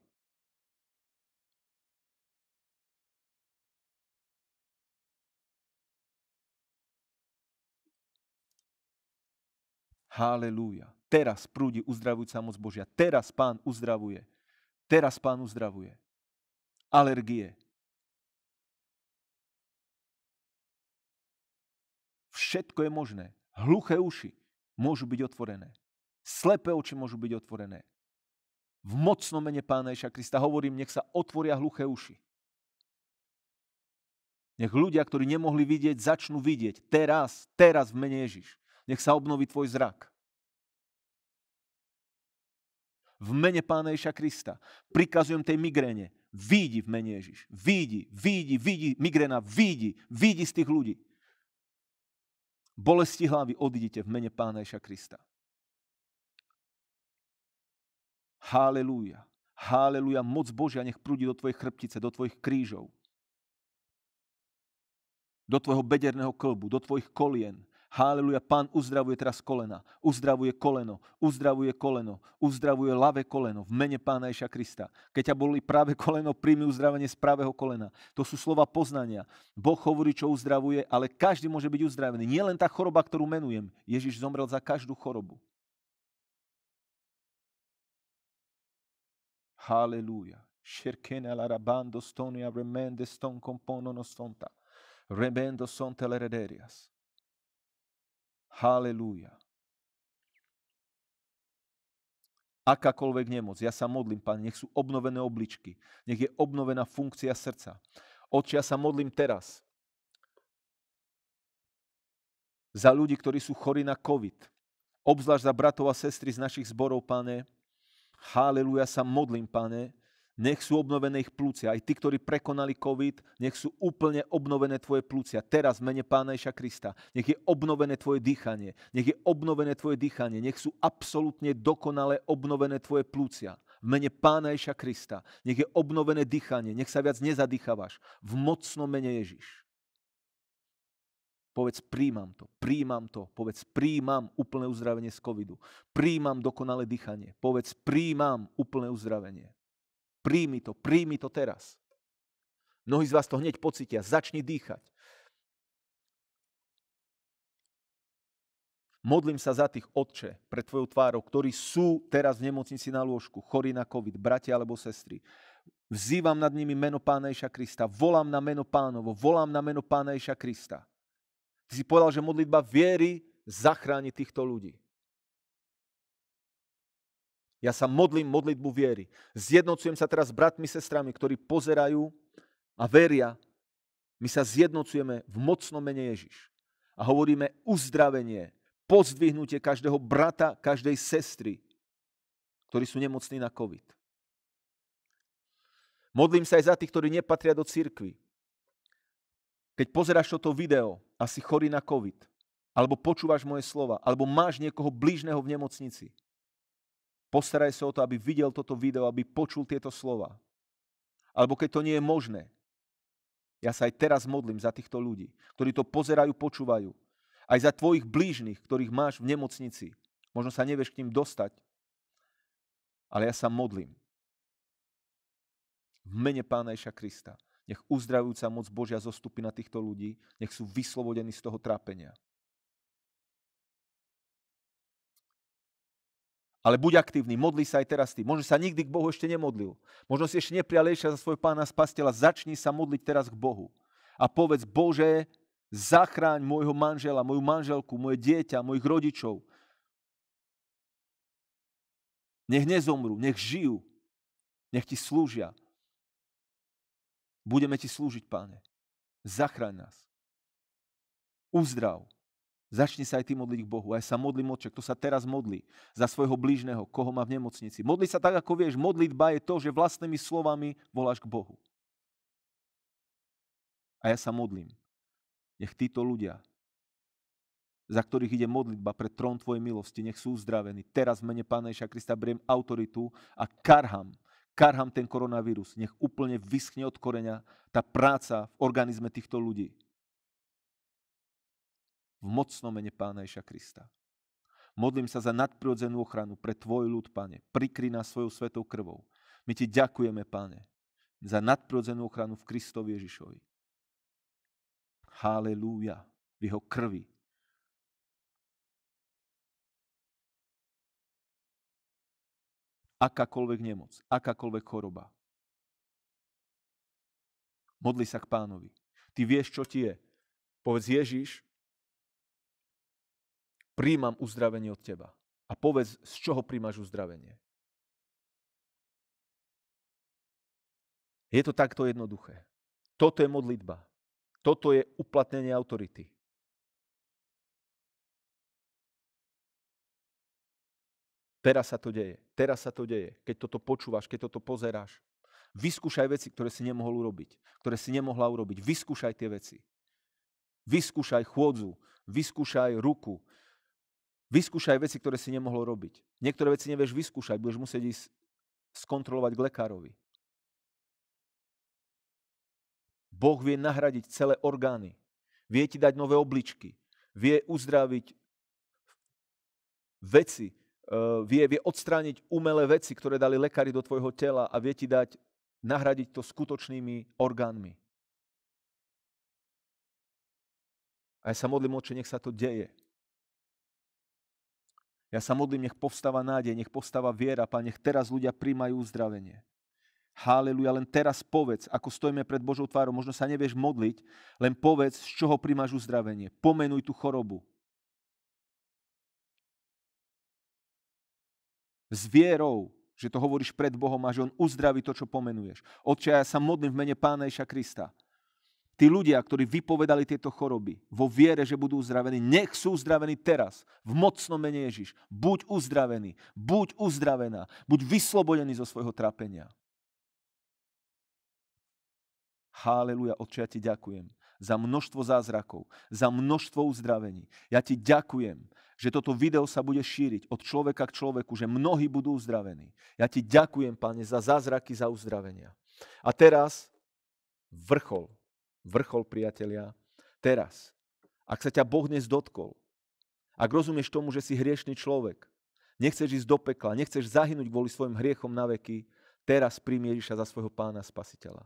Halelúja. Teraz prúdi uzdravujúca moc Božia. Teraz pán uzdravuje. Teraz pán uzdravuje. Alergie. Všetko je možné. Hluché uši môžu byť otvorené. Slepé oči môžu byť otvorené. V mocnom mene Pána Ježa Krista hovorím, nech sa otvoria hluché uši. Nech ľudia, ktorí nemohli vidieť, začnú vidieť. Teraz, teraz v mene Ježiš. Nech sa obnoví tvoj zrak. V mene Pána Ježa Krista prikazujem tej migréne. Vídi v mene Ježiš. Vídi, vídi, vídi. Migréna vídi, vídi z tých ľudí. Bolesti hlavy odidite v mene Pána Ježa Krista. Haleluja. Haleluja. Moc Božia nech prúdi do tvojej chrbtice, do tvojich krížov. Do tvojho bederného klbu, do tvojich kolien. Haleluja, pán uzdravuje teraz kolena, uzdravuje koleno, uzdravuje koleno, uzdravuje ľavé koleno v mene pána Ježa Krista. Keď ťa boli práve koleno, príjmi uzdravenie z pravého kolena. To sú slova poznania. Boh hovorí, čo uzdravuje, ale každý môže byť uzdravený. Nie len tá choroba, ktorú menujem. Ježiš zomrel za každú chorobu. Hallelujah. Shirkene stoni a remende ston no stonta. Remendo son telerederias. Halleluja. Akákoľvek nemoc, ja sa modlím, Pane, nech sú obnovené obličky, nech je obnovená funkcia srdca. Oči, ja sa modlím teraz za ľudí, ktorí sú chorí na COVID, obzvlášť za bratov a sestry z našich zborov, Pane, Haleluja sa modlím, pane, nech sú obnovené ich plúcia. Aj tí, ktorí prekonali COVID, nech sú úplne obnovené tvoje plúcia. Teraz mene Pána Ježa Krista. Nech je obnovené tvoje dýchanie. Nech je obnovené tvoje dýchanie. Nech sú absolútne dokonale obnovené tvoje plúcia. V mene Pána Ježa Krista. Nech je obnovené dýchanie. Nech sa viac nezadýchavaš. V mocnom mene Ježiš. Povedz, príjmam to, príjmam to. Povedz, príjmam úplné uzdravenie z covidu. Príjmam dokonalé dýchanie. Povedz, príjmam úplné uzdravenie. Príjmi to, príjmi to teraz. Mnohí z vás to hneď pocitia, Začni dýchať. Modlím sa za tých, Otče, pre Tvojou tvárou, ktorí sú teraz v nemocnici na lôžku, chorí na COVID, bratia alebo sestry. Vzývam nad nimi meno Pána Iša Krista, volám na meno Pánovo, volám na meno Pána Iša Krista. Ty si povedal, že modlitba viery zachráni týchto ľudí. Ja sa modlím modlitbu viery. Zjednocujem sa teraz s bratmi, sestrami, ktorí pozerajú a veria. My sa zjednocujeme v mocnom mene Ježiš. A hovoríme uzdravenie, pozdvihnutie každého brata, každej sestry, ktorí sú nemocní na COVID. Modlím sa aj za tých, ktorí nepatria do církvy, keď pozeráš toto video a si chorý na COVID, alebo počúvaš moje slova, alebo máš niekoho blížneho v nemocnici, postaraj sa o to, aby videl toto video, aby počul tieto slova. Alebo keď to nie je možné, ja sa aj teraz modlím za týchto ľudí, ktorí to pozerajú, počúvajú. Aj za tvojich blížnych, ktorých máš v nemocnici. Možno sa nevieš k ním dostať, ale ja sa modlím. V mene Pána Iša Krista. Nech uzdravujúca moc Božia zostupí na týchto ľudí. Nech sú vyslobodení z toho trápenia. Ale buď aktívny, modli sa aj teraz ty. Možno sa nikdy k Bohu ešte nemodlil. Možno si ešte neprijal za svoj pána spastela. Začni sa modliť teraz k Bohu. A povedz, Bože, zachráň môjho manžela, moju manželku, moje dieťa, mojich rodičov. Nech nezomru, nech žijú, nech ti slúžia. Budeme ti slúžiť, páne. Zachráň nás. Uzdrav. Začni sa aj ty modliť k Bohu. Aj sa modlím moček, to sa teraz modlí za svojho blížneho, koho má v nemocnici. Modli sa tak, ako vieš. Modlitba je to, že vlastnými slovami voláš k Bohu. A ja sa modlím. Nech títo ľudia, za ktorých ide modlitba pre trón Tvojej milosti, nech sú uzdravení. Teraz v mene Pána Ježa Krista beriem autoritu a karham Karham ten koronavírus, nech úplne vyschne od koreňa tá práca v organizme týchto ľudí. V mocnom mene Pána Ježa Krista. Modlím sa za nadprirodzenú ochranu pre Tvoj ľud, Pane. Prikry nás svojou svetou krvou. My Ti ďakujeme, Pane, za nadprirodzenú ochranu v Kristovi Ježišovi. Halelúja. V Jeho krvi akákoľvek nemoc, akákoľvek choroba. Modli sa k pánovi. Ty vieš, čo ti je. Povedz Ježiš, príjmam uzdravenie od teba. A povedz, z čoho príjmaš uzdravenie. Je to takto jednoduché. Toto je modlitba. Toto je uplatnenie autority. Teraz sa to deje. Teraz sa to deje. Keď toto počúvaš, keď toto pozeráš. Vyskúšaj veci, ktoré si nemohol urobiť, ktoré si nemohla urobiť. Vyskúšaj tie veci. Vyskúšaj chôdzu, vyskúšaj ruku, vyskúšaj veci, ktoré si nemohol robiť. Niektoré veci nevieš vyskúšať, budeš musieť ísť skontrolovať k lekárovi. Boh vie nahradiť celé orgány. Vie ti dať nové obličky. Vie uzdraviť veci, vie, vie odstrániť umelé veci, ktoré dali lekári do tvojho tela a vie ti dať, nahradiť to skutočnými orgánmi. A ja sa modlím, oče, nech sa to deje. Ja sa modlím, nech povstáva nádej, nech povstáva viera, pán, nech teraz ľudia príjmajú uzdravenie. Haleluja, len teraz povedz, ako stojíme pred Božou tvárou, možno sa nevieš modliť, len povedz, z čoho príjmaš uzdravenie. Pomenuj tú chorobu. s vierou, že to hovoríš pred Bohom a že On uzdraví to, čo pomenuješ. Otče, ja sa modlím v mene Pána Iša Krista. Tí ľudia, ktorí vypovedali tieto choroby vo viere, že budú uzdravení, nech sú uzdravení teraz, v mocnom mene Ježiš. Buď uzdravený, buď uzdravená, buď vyslobodený zo svojho trápenia. Haleluja, Otče, ja ti ďakujem za množstvo zázrakov, za množstvo uzdravení. Ja ti ďakujem že toto video sa bude šíriť od človeka k človeku, že mnohí budú uzdravení. Ja ti ďakujem, pane, za zázraky, za uzdravenia. A teraz vrchol, vrchol priatelia, teraz, ak sa ťa Boh dnes dotkol, ak rozumieš tomu, že si hriešný človek, nechceš ísť do pekla, nechceš zahynúť kvôli svojim hriechom na veky, teraz príjmi Ježiša za svojho pána spasiteľa.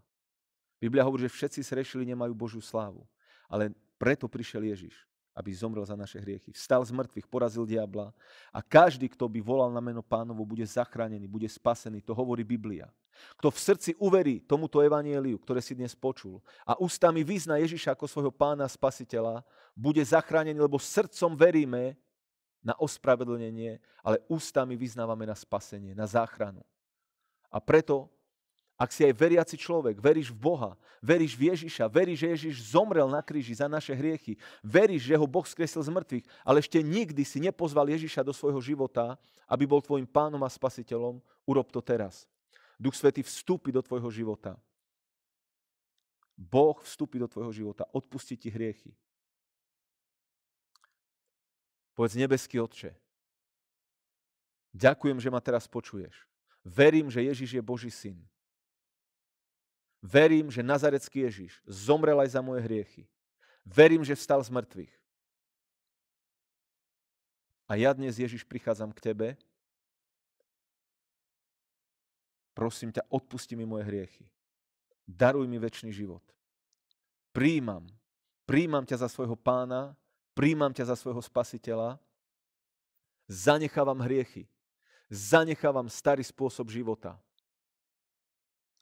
Biblia hovorí, že všetci srešili, nemajú Božiu slávu. Ale preto prišiel Ježiš aby zomrel za naše hriechy. Vstal z mŕtvych, porazil diabla a každý, kto by volal na meno pánovo, bude zachránený, bude spasený. To hovorí Biblia. Kto v srdci uverí tomuto evanieliu, ktoré si dnes počul a ústami vyzna Ježiša ako svojho pána spasiteľa, bude zachránený, lebo srdcom veríme na ospravedlnenie, ale ústami vyznávame na spasenie, na záchranu. A preto ak si aj veriaci človek, veríš v Boha, veríš v Ježiša, veríš, že Ježiš zomrel na kríži za naše hriechy, veríš, že ho Boh skresil z mŕtvych, ale ešte nikdy si nepozval Ježiša do svojho života, aby bol tvojim pánom a spasiteľom, urob to teraz. Duch Svetý vstúpi do tvojho života. Boh vstúpi do tvojho života, odpustí ti hriechy. Povedz, nebeský Otče, ďakujem, že ma teraz počuješ. Verím, že Ježiš je Boží syn Verím, že Nazarecký Ježiš zomrel aj za moje hriechy. Verím, že vstal z mŕtvych. A ja dnes, Ježiš, prichádzam k Tebe. Prosím ťa, odpusti mi moje hriechy. Daruj mi väčší život. Príjmam. Príjmam ťa za svojho pána. Príjmam ťa za svojho spasiteľa. Zanechávam hriechy. Zanechávam starý spôsob života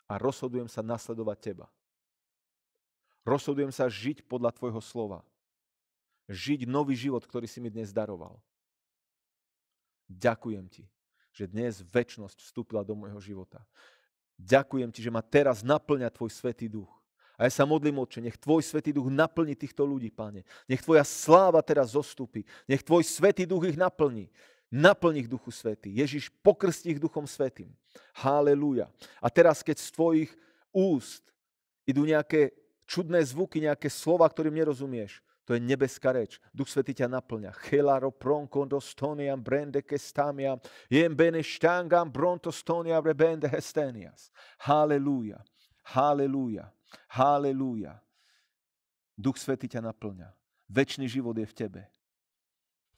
a rozhodujem sa nasledovať teba. Rozhodujem sa žiť podľa tvojho slova. Žiť nový život, ktorý si mi dnes daroval. Ďakujem ti, že dnes väčnosť vstúpila do môjho života. Ďakujem ti, že ma teraz naplňa tvoj svetý duch. A ja sa modlím, Otče, nech Tvoj Svetý Duch naplní týchto ľudí, Pane. Nech Tvoja sláva teraz zostupí. Nech Tvoj Svetý Duch ich naplní naplni ich Duchu Svetý. Ježiš, pokrsti ich Duchom Svetým. Haleluja. A teraz, keď z tvojich úst idú nejaké čudné zvuky, nejaké slova, ktorým nerozumieš, to je nebeská reč. Duch Svetý ťa naplňa. Chelaro pronko stoniam brende kestamiam. Jem bene štangam bronto stonia rebende hestenias. Haleluja, haleluja, haleluja. Duch Svetý ťa naplňa. Večný život je v tebe.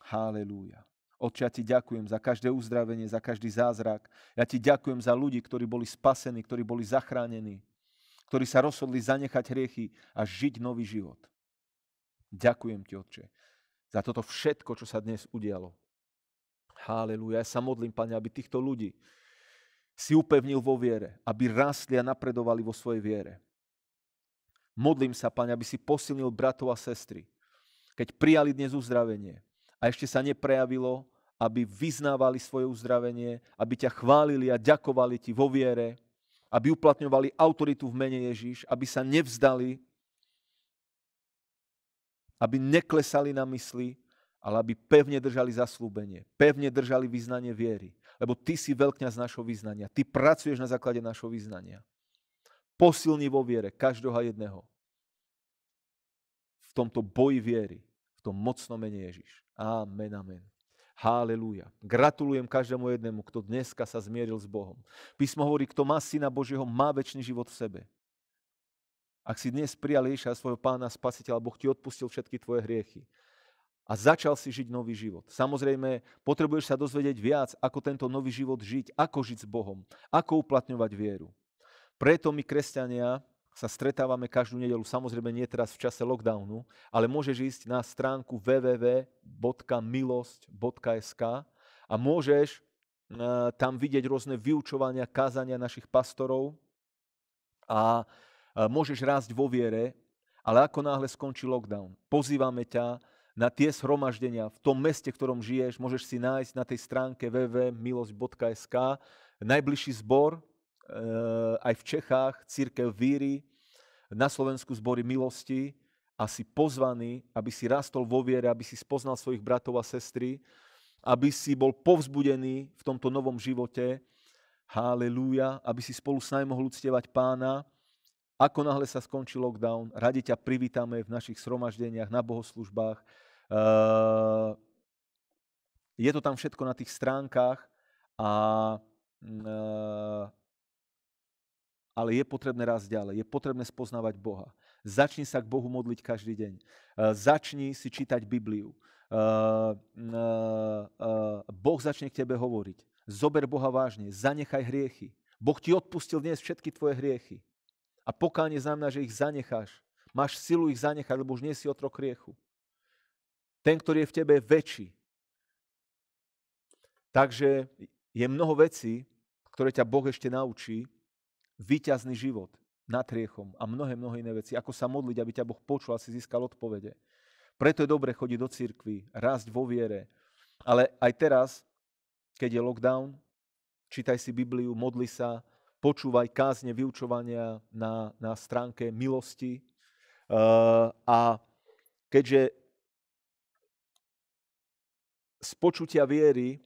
Haleluja. Otče, ja ti ďakujem za každé uzdravenie, za každý zázrak. Ja ti ďakujem za ľudí, ktorí boli spasení, ktorí boli zachránení, ktorí sa rozhodli zanechať hriechy a žiť nový život. Ďakujem ti, Otče, za toto všetko, čo sa dnes udialo. Haleluja. ja sa modlím, Pane, aby týchto ľudí si upevnil vo viere, aby rastli a napredovali vo svojej viere. Modlím sa, Pane, aby si posilnil bratov a sestry, keď prijali dnes uzdravenie, a ešte sa neprejavilo, aby vyznávali svoje uzdravenie, aby ťa chválili a ďakovali ti vo viere, aby uplatňovali autoritu v mene Ježiš, aby sa nevzdali, aby neklesali na mysli, ale aby pevne držali zaslúbenie, pevne držali vyznanie viery. Lebo ty si veľkňa z našho vyznania. ty pracuješ na základe našho vyznania. Posilni vo viere každého jedného v tomto boji viery to mocno mene Ježiš. Amen, amen. Haleluja. Gratulujem každému jednému, kto dneska sa zmieril s Bohom. Písmo hovorí, kto má Syna Božieho, má väčší život v sebe. Ak si dnes prijal Ježiša svojho pána, spasiteľa, Boh ti odpustil všetky tvoje hriechy a začal si žiť nový život. Samozrejme, potrebuješ sa dozvedieť viac, ako tento nový život žiť, ako žiť s Bohom, ako uplatňovať vieru. Preto my, kresťania, sa stretávame každú nedelu, samozrejme nie teraz v čase lockdownu, ale môžeš ísť na stránku www.milosť.sk a môžeš e, tam vidieť rôzne vyučovania, kázania našich pastorov a e, môžeš rásť vo viere, ale ako náhle skončí lockdown, pozývame ťa na tie shromaždenia v tom meste, v ktorom žiješ, môžeš si nájsť na tej stránke www.milosť.sk najbližší zbor, e, aj v Čechách, církev Víry, na Slovensku zbory milosti a si pozvaný, aby si rastol vo viere, aby si spoznal svojich bratov a sestry, aby si bol povzbudený v tomto novom živote. Halelúja, aby si spolu s nami mohol uctievať pána. Ako náhle sa skončí lockdown, radi ťa privítame v našich sromaždeniach, na bohoslužbách. Eh, je to tam všetko na tých stránkach a mm, eh, ale je potrebné raz ďalej. Je potrebné spoznávať Boha. Začni sa k Bohu modliť každý deň. Eh, začni si čítať Bibliu. Eh, mm, eh, boh začne k tebe hovoriť. Zober Boha vážne, zanechaj hriechy. Boh ti odpustil dnes všetky tvoje hriechy. A pokánie znamená, že ich zanecháš. Máš silu ich zanechať, lebo už nie si otrok hriechu. Ten, ktorý je v tebe, je väčší. Takže je mnoho vecí, ktoré ťa Boh ešte naučí, Výťazný život nad riechom a mnohé, mnohé iné veci. Ako sa modliť, aby ťa Boh počul a si získal odpovede. Preto je dobre chodiť do cirkvi, rásť vo viere. Ale aj teraz, keď je lockdown, čítaj si Bibliu, modli sa, počúvaj kázne vyučovania na, na stránke milosti. Uh, a keďže z počutia viery,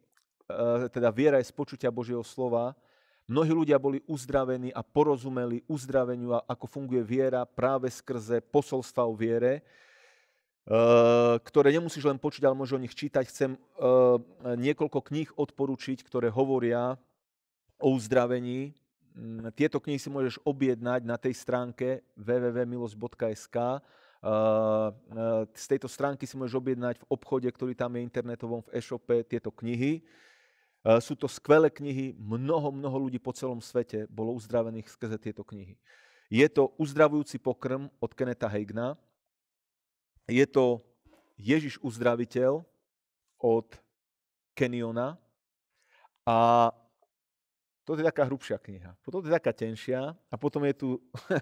uh, teda viera je z počutia Božieho slova, Mnohí ľudia boli uzdravení a porozumeli uzdraveniu, ako funguje viera práve skrze posolstva o viere, eh, ktoré nemusíš len počuť, ale môžeš o nich čítať. Chcem eh, niekoľko kníh odporučiť, ktoré hovoria o uzdravení. Mm, tieto knihy si môžeš objednať na tej stránke www.milosť.sk. Eh, z tejto stránky si môžeš objednať v obchode, ktorý tam je internetovom v e-shope, tieto knihy. Eh, sú to skvelé knihy, mnoho, mnoho ľudí po celom svete bolo uzdravených skrze tieto knihy. Je to uzdravujúci pokrm od Keneta Heigna, je to Ježiš uzdraviteľ od Keniona a toto je taká hrubšia kniha. Potom je taká tenšia a potom je tu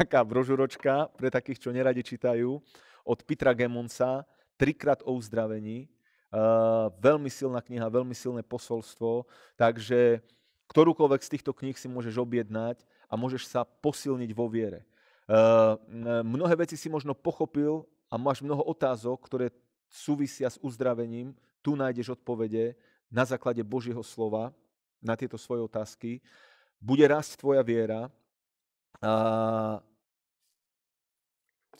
taká brožuročka pre takých, čo neradi čítajú, od Petra Gemonsa trikrát o uzdravení. Eh, veľmi silná kniha, veľmi silné posolstvo, takže ktorúkoľvek z týchto kníh si môžeš objednať a môžeš sa posilniť vo viere. Uh, mnohé veci si možno pochopil a máš mnoho otázok, ktoré súvisia s uzdravením. Tu nájdeš odpovede na základe Božieho slova na tieto svoje otázky. Bude rásť tvoja viera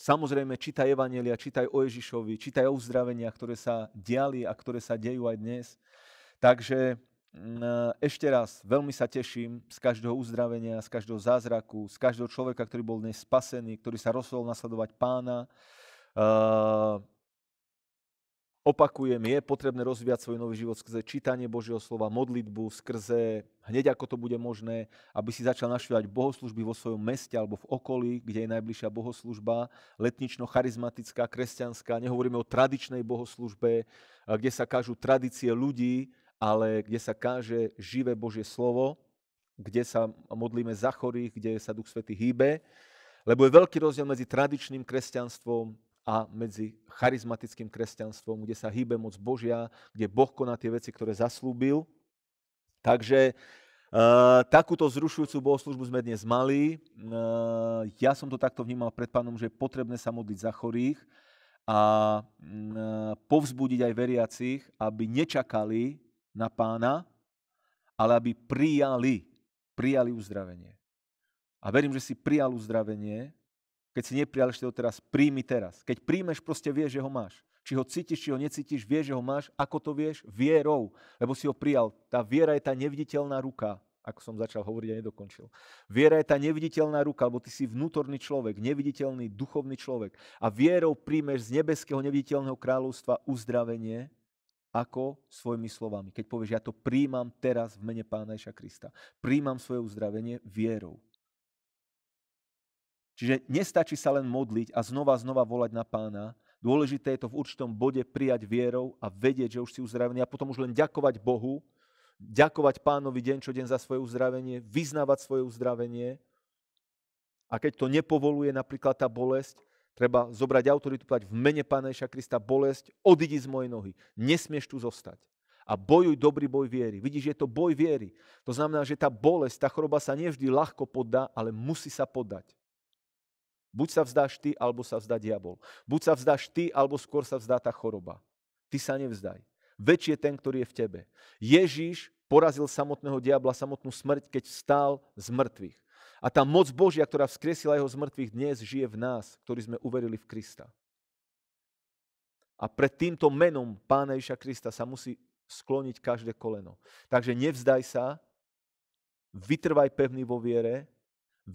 Samozrejme, čítaj Evanelia, čítaj o Ježišovi, čítaj o uzdravenia, ktoré sa diali a ktoré sa dejú aj dnes. Takže mm, ešte raz, veľmi sa teším z každého uzdravenia, z každého zázraku, z každého človeka, ktorý bol dnes spasený, ktorý sa rozhodol nasledovať pána. Opakujem, je potrebné rozvíjať svoj nový život skrze čítanie Božieho slova, modlitbu, skrze hneď ako to bude možné, aby si začal našívať bohoslužby vo svojom meste alebo v okolí, kde je najbližšia bohoslužba, letnično-charizmatická, kresťanská, nehovoríme o tradičnej bohoslužbe, eh, kde sa kážu tradície ľudí, ale kde sa káže živé Božie slovo, kde sa modlíme za chorých, kde sa Duch Svety hýbe. Lebo je veľký rozdiel medzi tradičným kresťanstvom, a medzi charizmatickým kresťanstvom, kde sa hýbe moc Božia, kde Boh koná tie veci, ktoré zaslúbil. Takže Uh, takúto zrušujúcu bohoslužbu sme dnes mali. Uh, ja som to takto vnímal pred pánom, že je potrebné sa modliť za chorých a uh, povzbudiť aj veriacich, aby nečakali na pána, ale aby prijali, prijali uzdravenie. A verím, že si prijal uzdravenie keď si neprijal ešte teraz, príjmi teraz. Keď príjmeš, proste vieš, že ho máš. Či ho cítiš, či ho necítiš, vieš, že ho máš. Ako to vieš? Vierou, lebo si ho prijal. Tá viera je tá neviditeľná ruka, ako som začal hovoriť a nedokončil. Viera je tá neviditeľná ruka, lebo ty si vnútorný človek, neviditeľný, duchovný človek. A vierou príjmeš z nebeského neviditeľného kráľovstva uzdravenie, ako svojimi slovami. Keď povieš, ja to príjmam teraz v mene Pána Ježa Krista. Príjmam svoje uzdravenie vierou. Čiže nestačí sa len modliť a znova znova volať na pána. Dôležité je to v určitom bode prijať vierou a vedieť, že už si uzdravený a potom už len ďakovať Bohu, ďakovať pánovi deň čo deň za svoje uzdravenie, vyznávať svoje uzdravenie. A keď to nepovoluje napríklad tá bolesť, treba zobrať autoritu, povedať v mene Pána Ježa Krista bolesť, odídi z mojej nohy, nesmieš tu zostať. A bojuj dobrý boj viery. Vidíš, je to boj viery. To znamená, že tá bolesť, tá choroba sa nevždy ľahko poddá, ale musí sa podať. Buď sa vzdáš ty, alebo sa vzdá diabol. Buď sa vzdáš ty, alebo skôr sa vzdá tá choroba. Ty sa nevzdaj. Väčší je ten, ktorý je v tebe. Ježíš porazil samotného diabla, samotnú smrť, keď vstal z mŕtvych. A tá moc Božia, ktorá vzkriesila jeho z mŕtvych, dnes žije v nás, ktorí sme uverili v Krista. A pred týmto menom Pána Ježiša Krista sa musí skloniť každé koleno. Takže nevzdaj sa, vytrvaj pevný vo viere,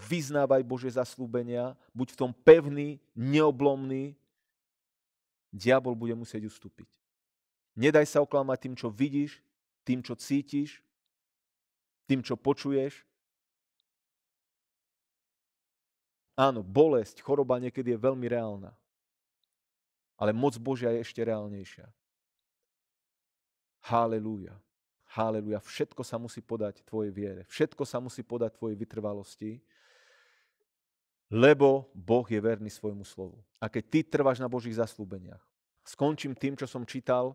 vyznávaj Bože zaslúbenia, buď v tom pevný, neoblomný, diabol bude musieť ustúpiť. Nedaj sa oklamať tým, čo vidíš, tým, čo cítiš, tým, čo počuješ. Áno, bolesť, choroba niekedy je veľmi reálna. Ale moc Božia je ešte reálnejšia. Halelúja. Haleluja, všetko sa musí podať tvojej viere, všetko sa musí podať tvojej vytrvalosti, lebo Boh je verný svojmu slovu. A keď ty trváš na Božích zaslúbeniach, skončím tým, čo som čítal,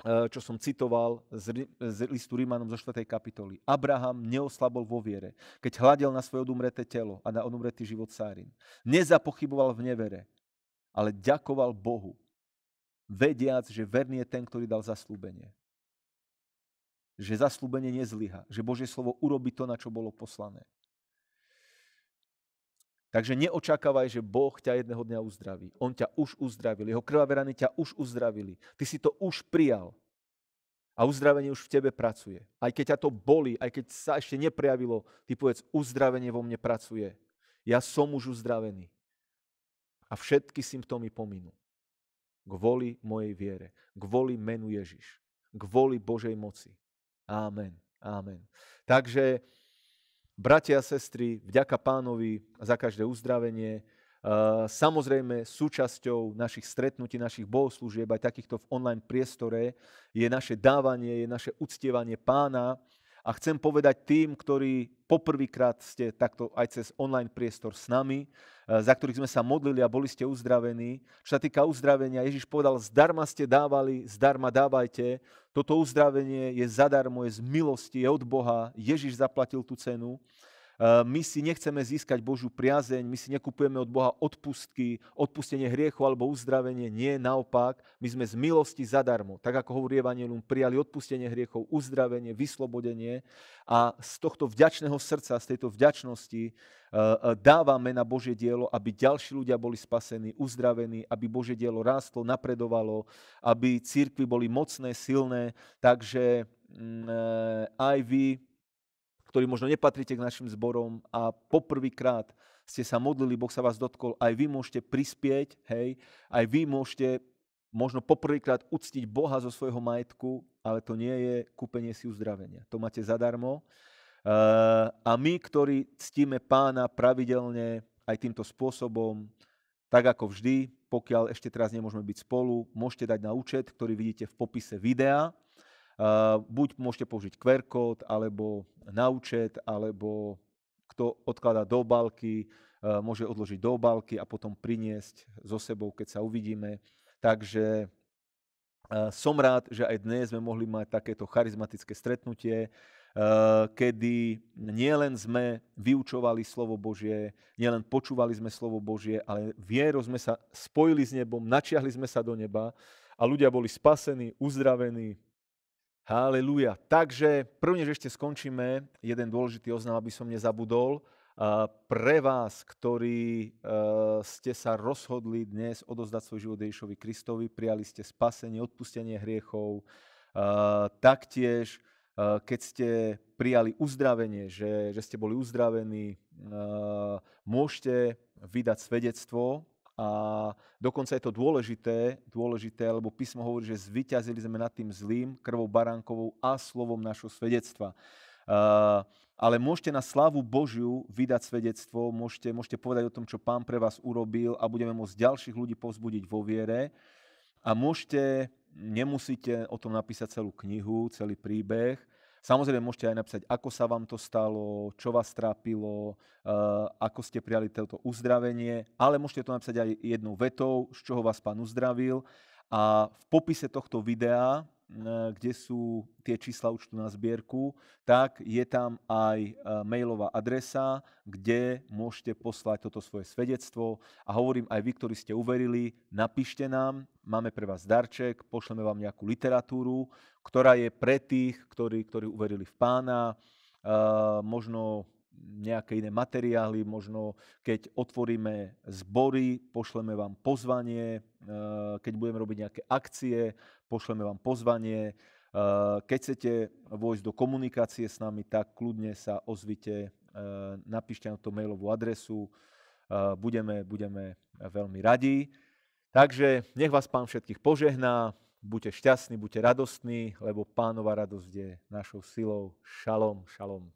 e, čo som citoval z, listu Rímanom zo 4. kapitoly. Abraham neoslabol vo viere, keď hľadel na svoje odumreté telo a na odumretý život Sárin. Nezapochyboval v nevere, ale ďakoval Bohu, vediac, že verný je ten, ktorý dal zaslúbenie že zaslúbenie nezlyha, že Božie slovo urobi to, na čo bolo poslané. Takže neočakávaj, že Boh ťa jedného dňa uzdraví. On ťa už uzdravil. Jeho krvavé rany ťa už uzdravili. Ty si to už prijal. A uzdravenie už v tebe pracuje. Aj keď ťa to boli, aj keď sa ešte neprejavilo, ty povedz, uzdravenie vo mne pracuje. Ja som už uzdravený. A všetky symptómy pominú. Kvôli mojej viere. Kvôli menu Ježiš. Kvôli Božej moci. Amen. Amen. Takže, bratia a sestry, vďaka pánovi za každé uzdravenie. Samozrejme, súčasťou našich stretnutí, našich bohoslúžieb, aj takýchto v online priestore, je naše dávanie, je naše uctievanie pána a chcem povedať tým, ktorí poprvýkrát ste takto aj cez online priestor s nami, e, za ktorých sme sa modlili a boli ste uzdravení. Čo sa týka uzdravenia, Ježiš povedal, zdarma ste dávali, zdarma dávajte. Toto uzdravenie je zadarmo, je z milosti, je od Boha. Ježiš zaplatil tú cenu. Eh, my si nechceme získať Božiu priazeň, my si nekupujeme od Boha odpustky, odpustenie hriechu alebo uzdravenie. Nie, naopak, my sme z milosti zadarmo, tak ako hovorí Evangelium, prijali odpustenie hriechov, uzdravenie, vyslobodenie a z tohto vďačného srdca, z tejto vďačnosti eh, eh, dávame na Božie dielo, aby ďalší ľudia boli spasení, uzdravení, aby Božie dielo rástlo, napredovalo, aby církvy boli mocné, silné. Takže mm, aj vy ktorí možno nepatríte k našim zborom a poprvýkrát ste sa modlili, Boh sa vás dotkol, aj vy môžete prispieť, hej, aj vy môžete možno poprvýkrát uctiť Boha zo svojho majetku, ale to nie je kúpenie si uzdravenia. To máte zadarmo. A my, ktorí ctíme pána pravidelne aj týmto spôsobom, tak ako vždy, pokiaľ ešte teraz nemôžeme byť spolu, môžete dať na účet, ktorý vidíte v popise videa. Buď môžete použiť QR kód, alebo na účet, alebo kto odkladá do balky, môže odložiť do obálky a potom priniesť so sebou, keď sa uvidíme. Takže som rád, že aj dnes sme mohli mať takéto charizmatické stretnutie, kedy nielen sme vyučovali slovo Božie, nielen počúvali sme slovo Božie, ale vierou sme sa spojili s nebom, načiahli sme sa do neba a ľudia boli spasení, uzdravení, Haleluja. Takže prvne, že ešte skončíme, jeden dôležitý oznam, aby som nezabudol. Pre vás, ktorí e, ste sa rozhodli dnes odozdať svoj život Ježišovi Kristovi, prijali ste spasenie, odpustenie hriechov, e, taktiež e, keď ste prijali uzdravenie, že, že ste boli uzdravení, môžete vydať svedectvo a dokonca je to dôležité, dôležité, lebo písmo hovorí, že zvyťazili sme nad tým zlým, krvou barankovou a slovom našho svedectva. Uh, ale môžete na slavu Božiu vydať svedectvo, môžete, môžete povedať o tom, čo Pán pre vás urobil a budeme môcť ďalších ľudí povzbudiť vo viere. A môžete, nemusíte o tom napísať celú knihu, celý príbeh, Samozrejme, môžete aj napísať, ako sa vám to stalo, čo vás trápilo, eh, ako ste prijali toto uzdravenie, ale môžete to napísať aj jednou vetou, z čoho vás pán uzdravil. A v popise tohto videa Eh, kde sú tie čísla účtu na zbierku, tak je tam aj eh, mailová adresa, kde môžete poslať toto svoje svedectvo. A hovorím aj vy, ktorí ste uverili, napíšte nám, máme pre vás darček, pošleme vám nejakú literatúru, ktorá je pre tých, ktorí, ktorí uverili v pána, eh, možno nejaké iné materiály, možno keď otvoríme zbory, pošleme vám pozvanie, eh, keď budeme robiť nejaké akcie, pošleme vám pozvanie. Eh, keď chcete vojsť do komunikácie s nami, tak kľudne sa ozvite, eh, napíšte na to mailovú adresu, budeme, budeme veľmi radi. Takže nech vás pán všetkých požehná, buďte šťastní, buďte radostní, lebo pánova radosť je našou silou. Šalom, šalom.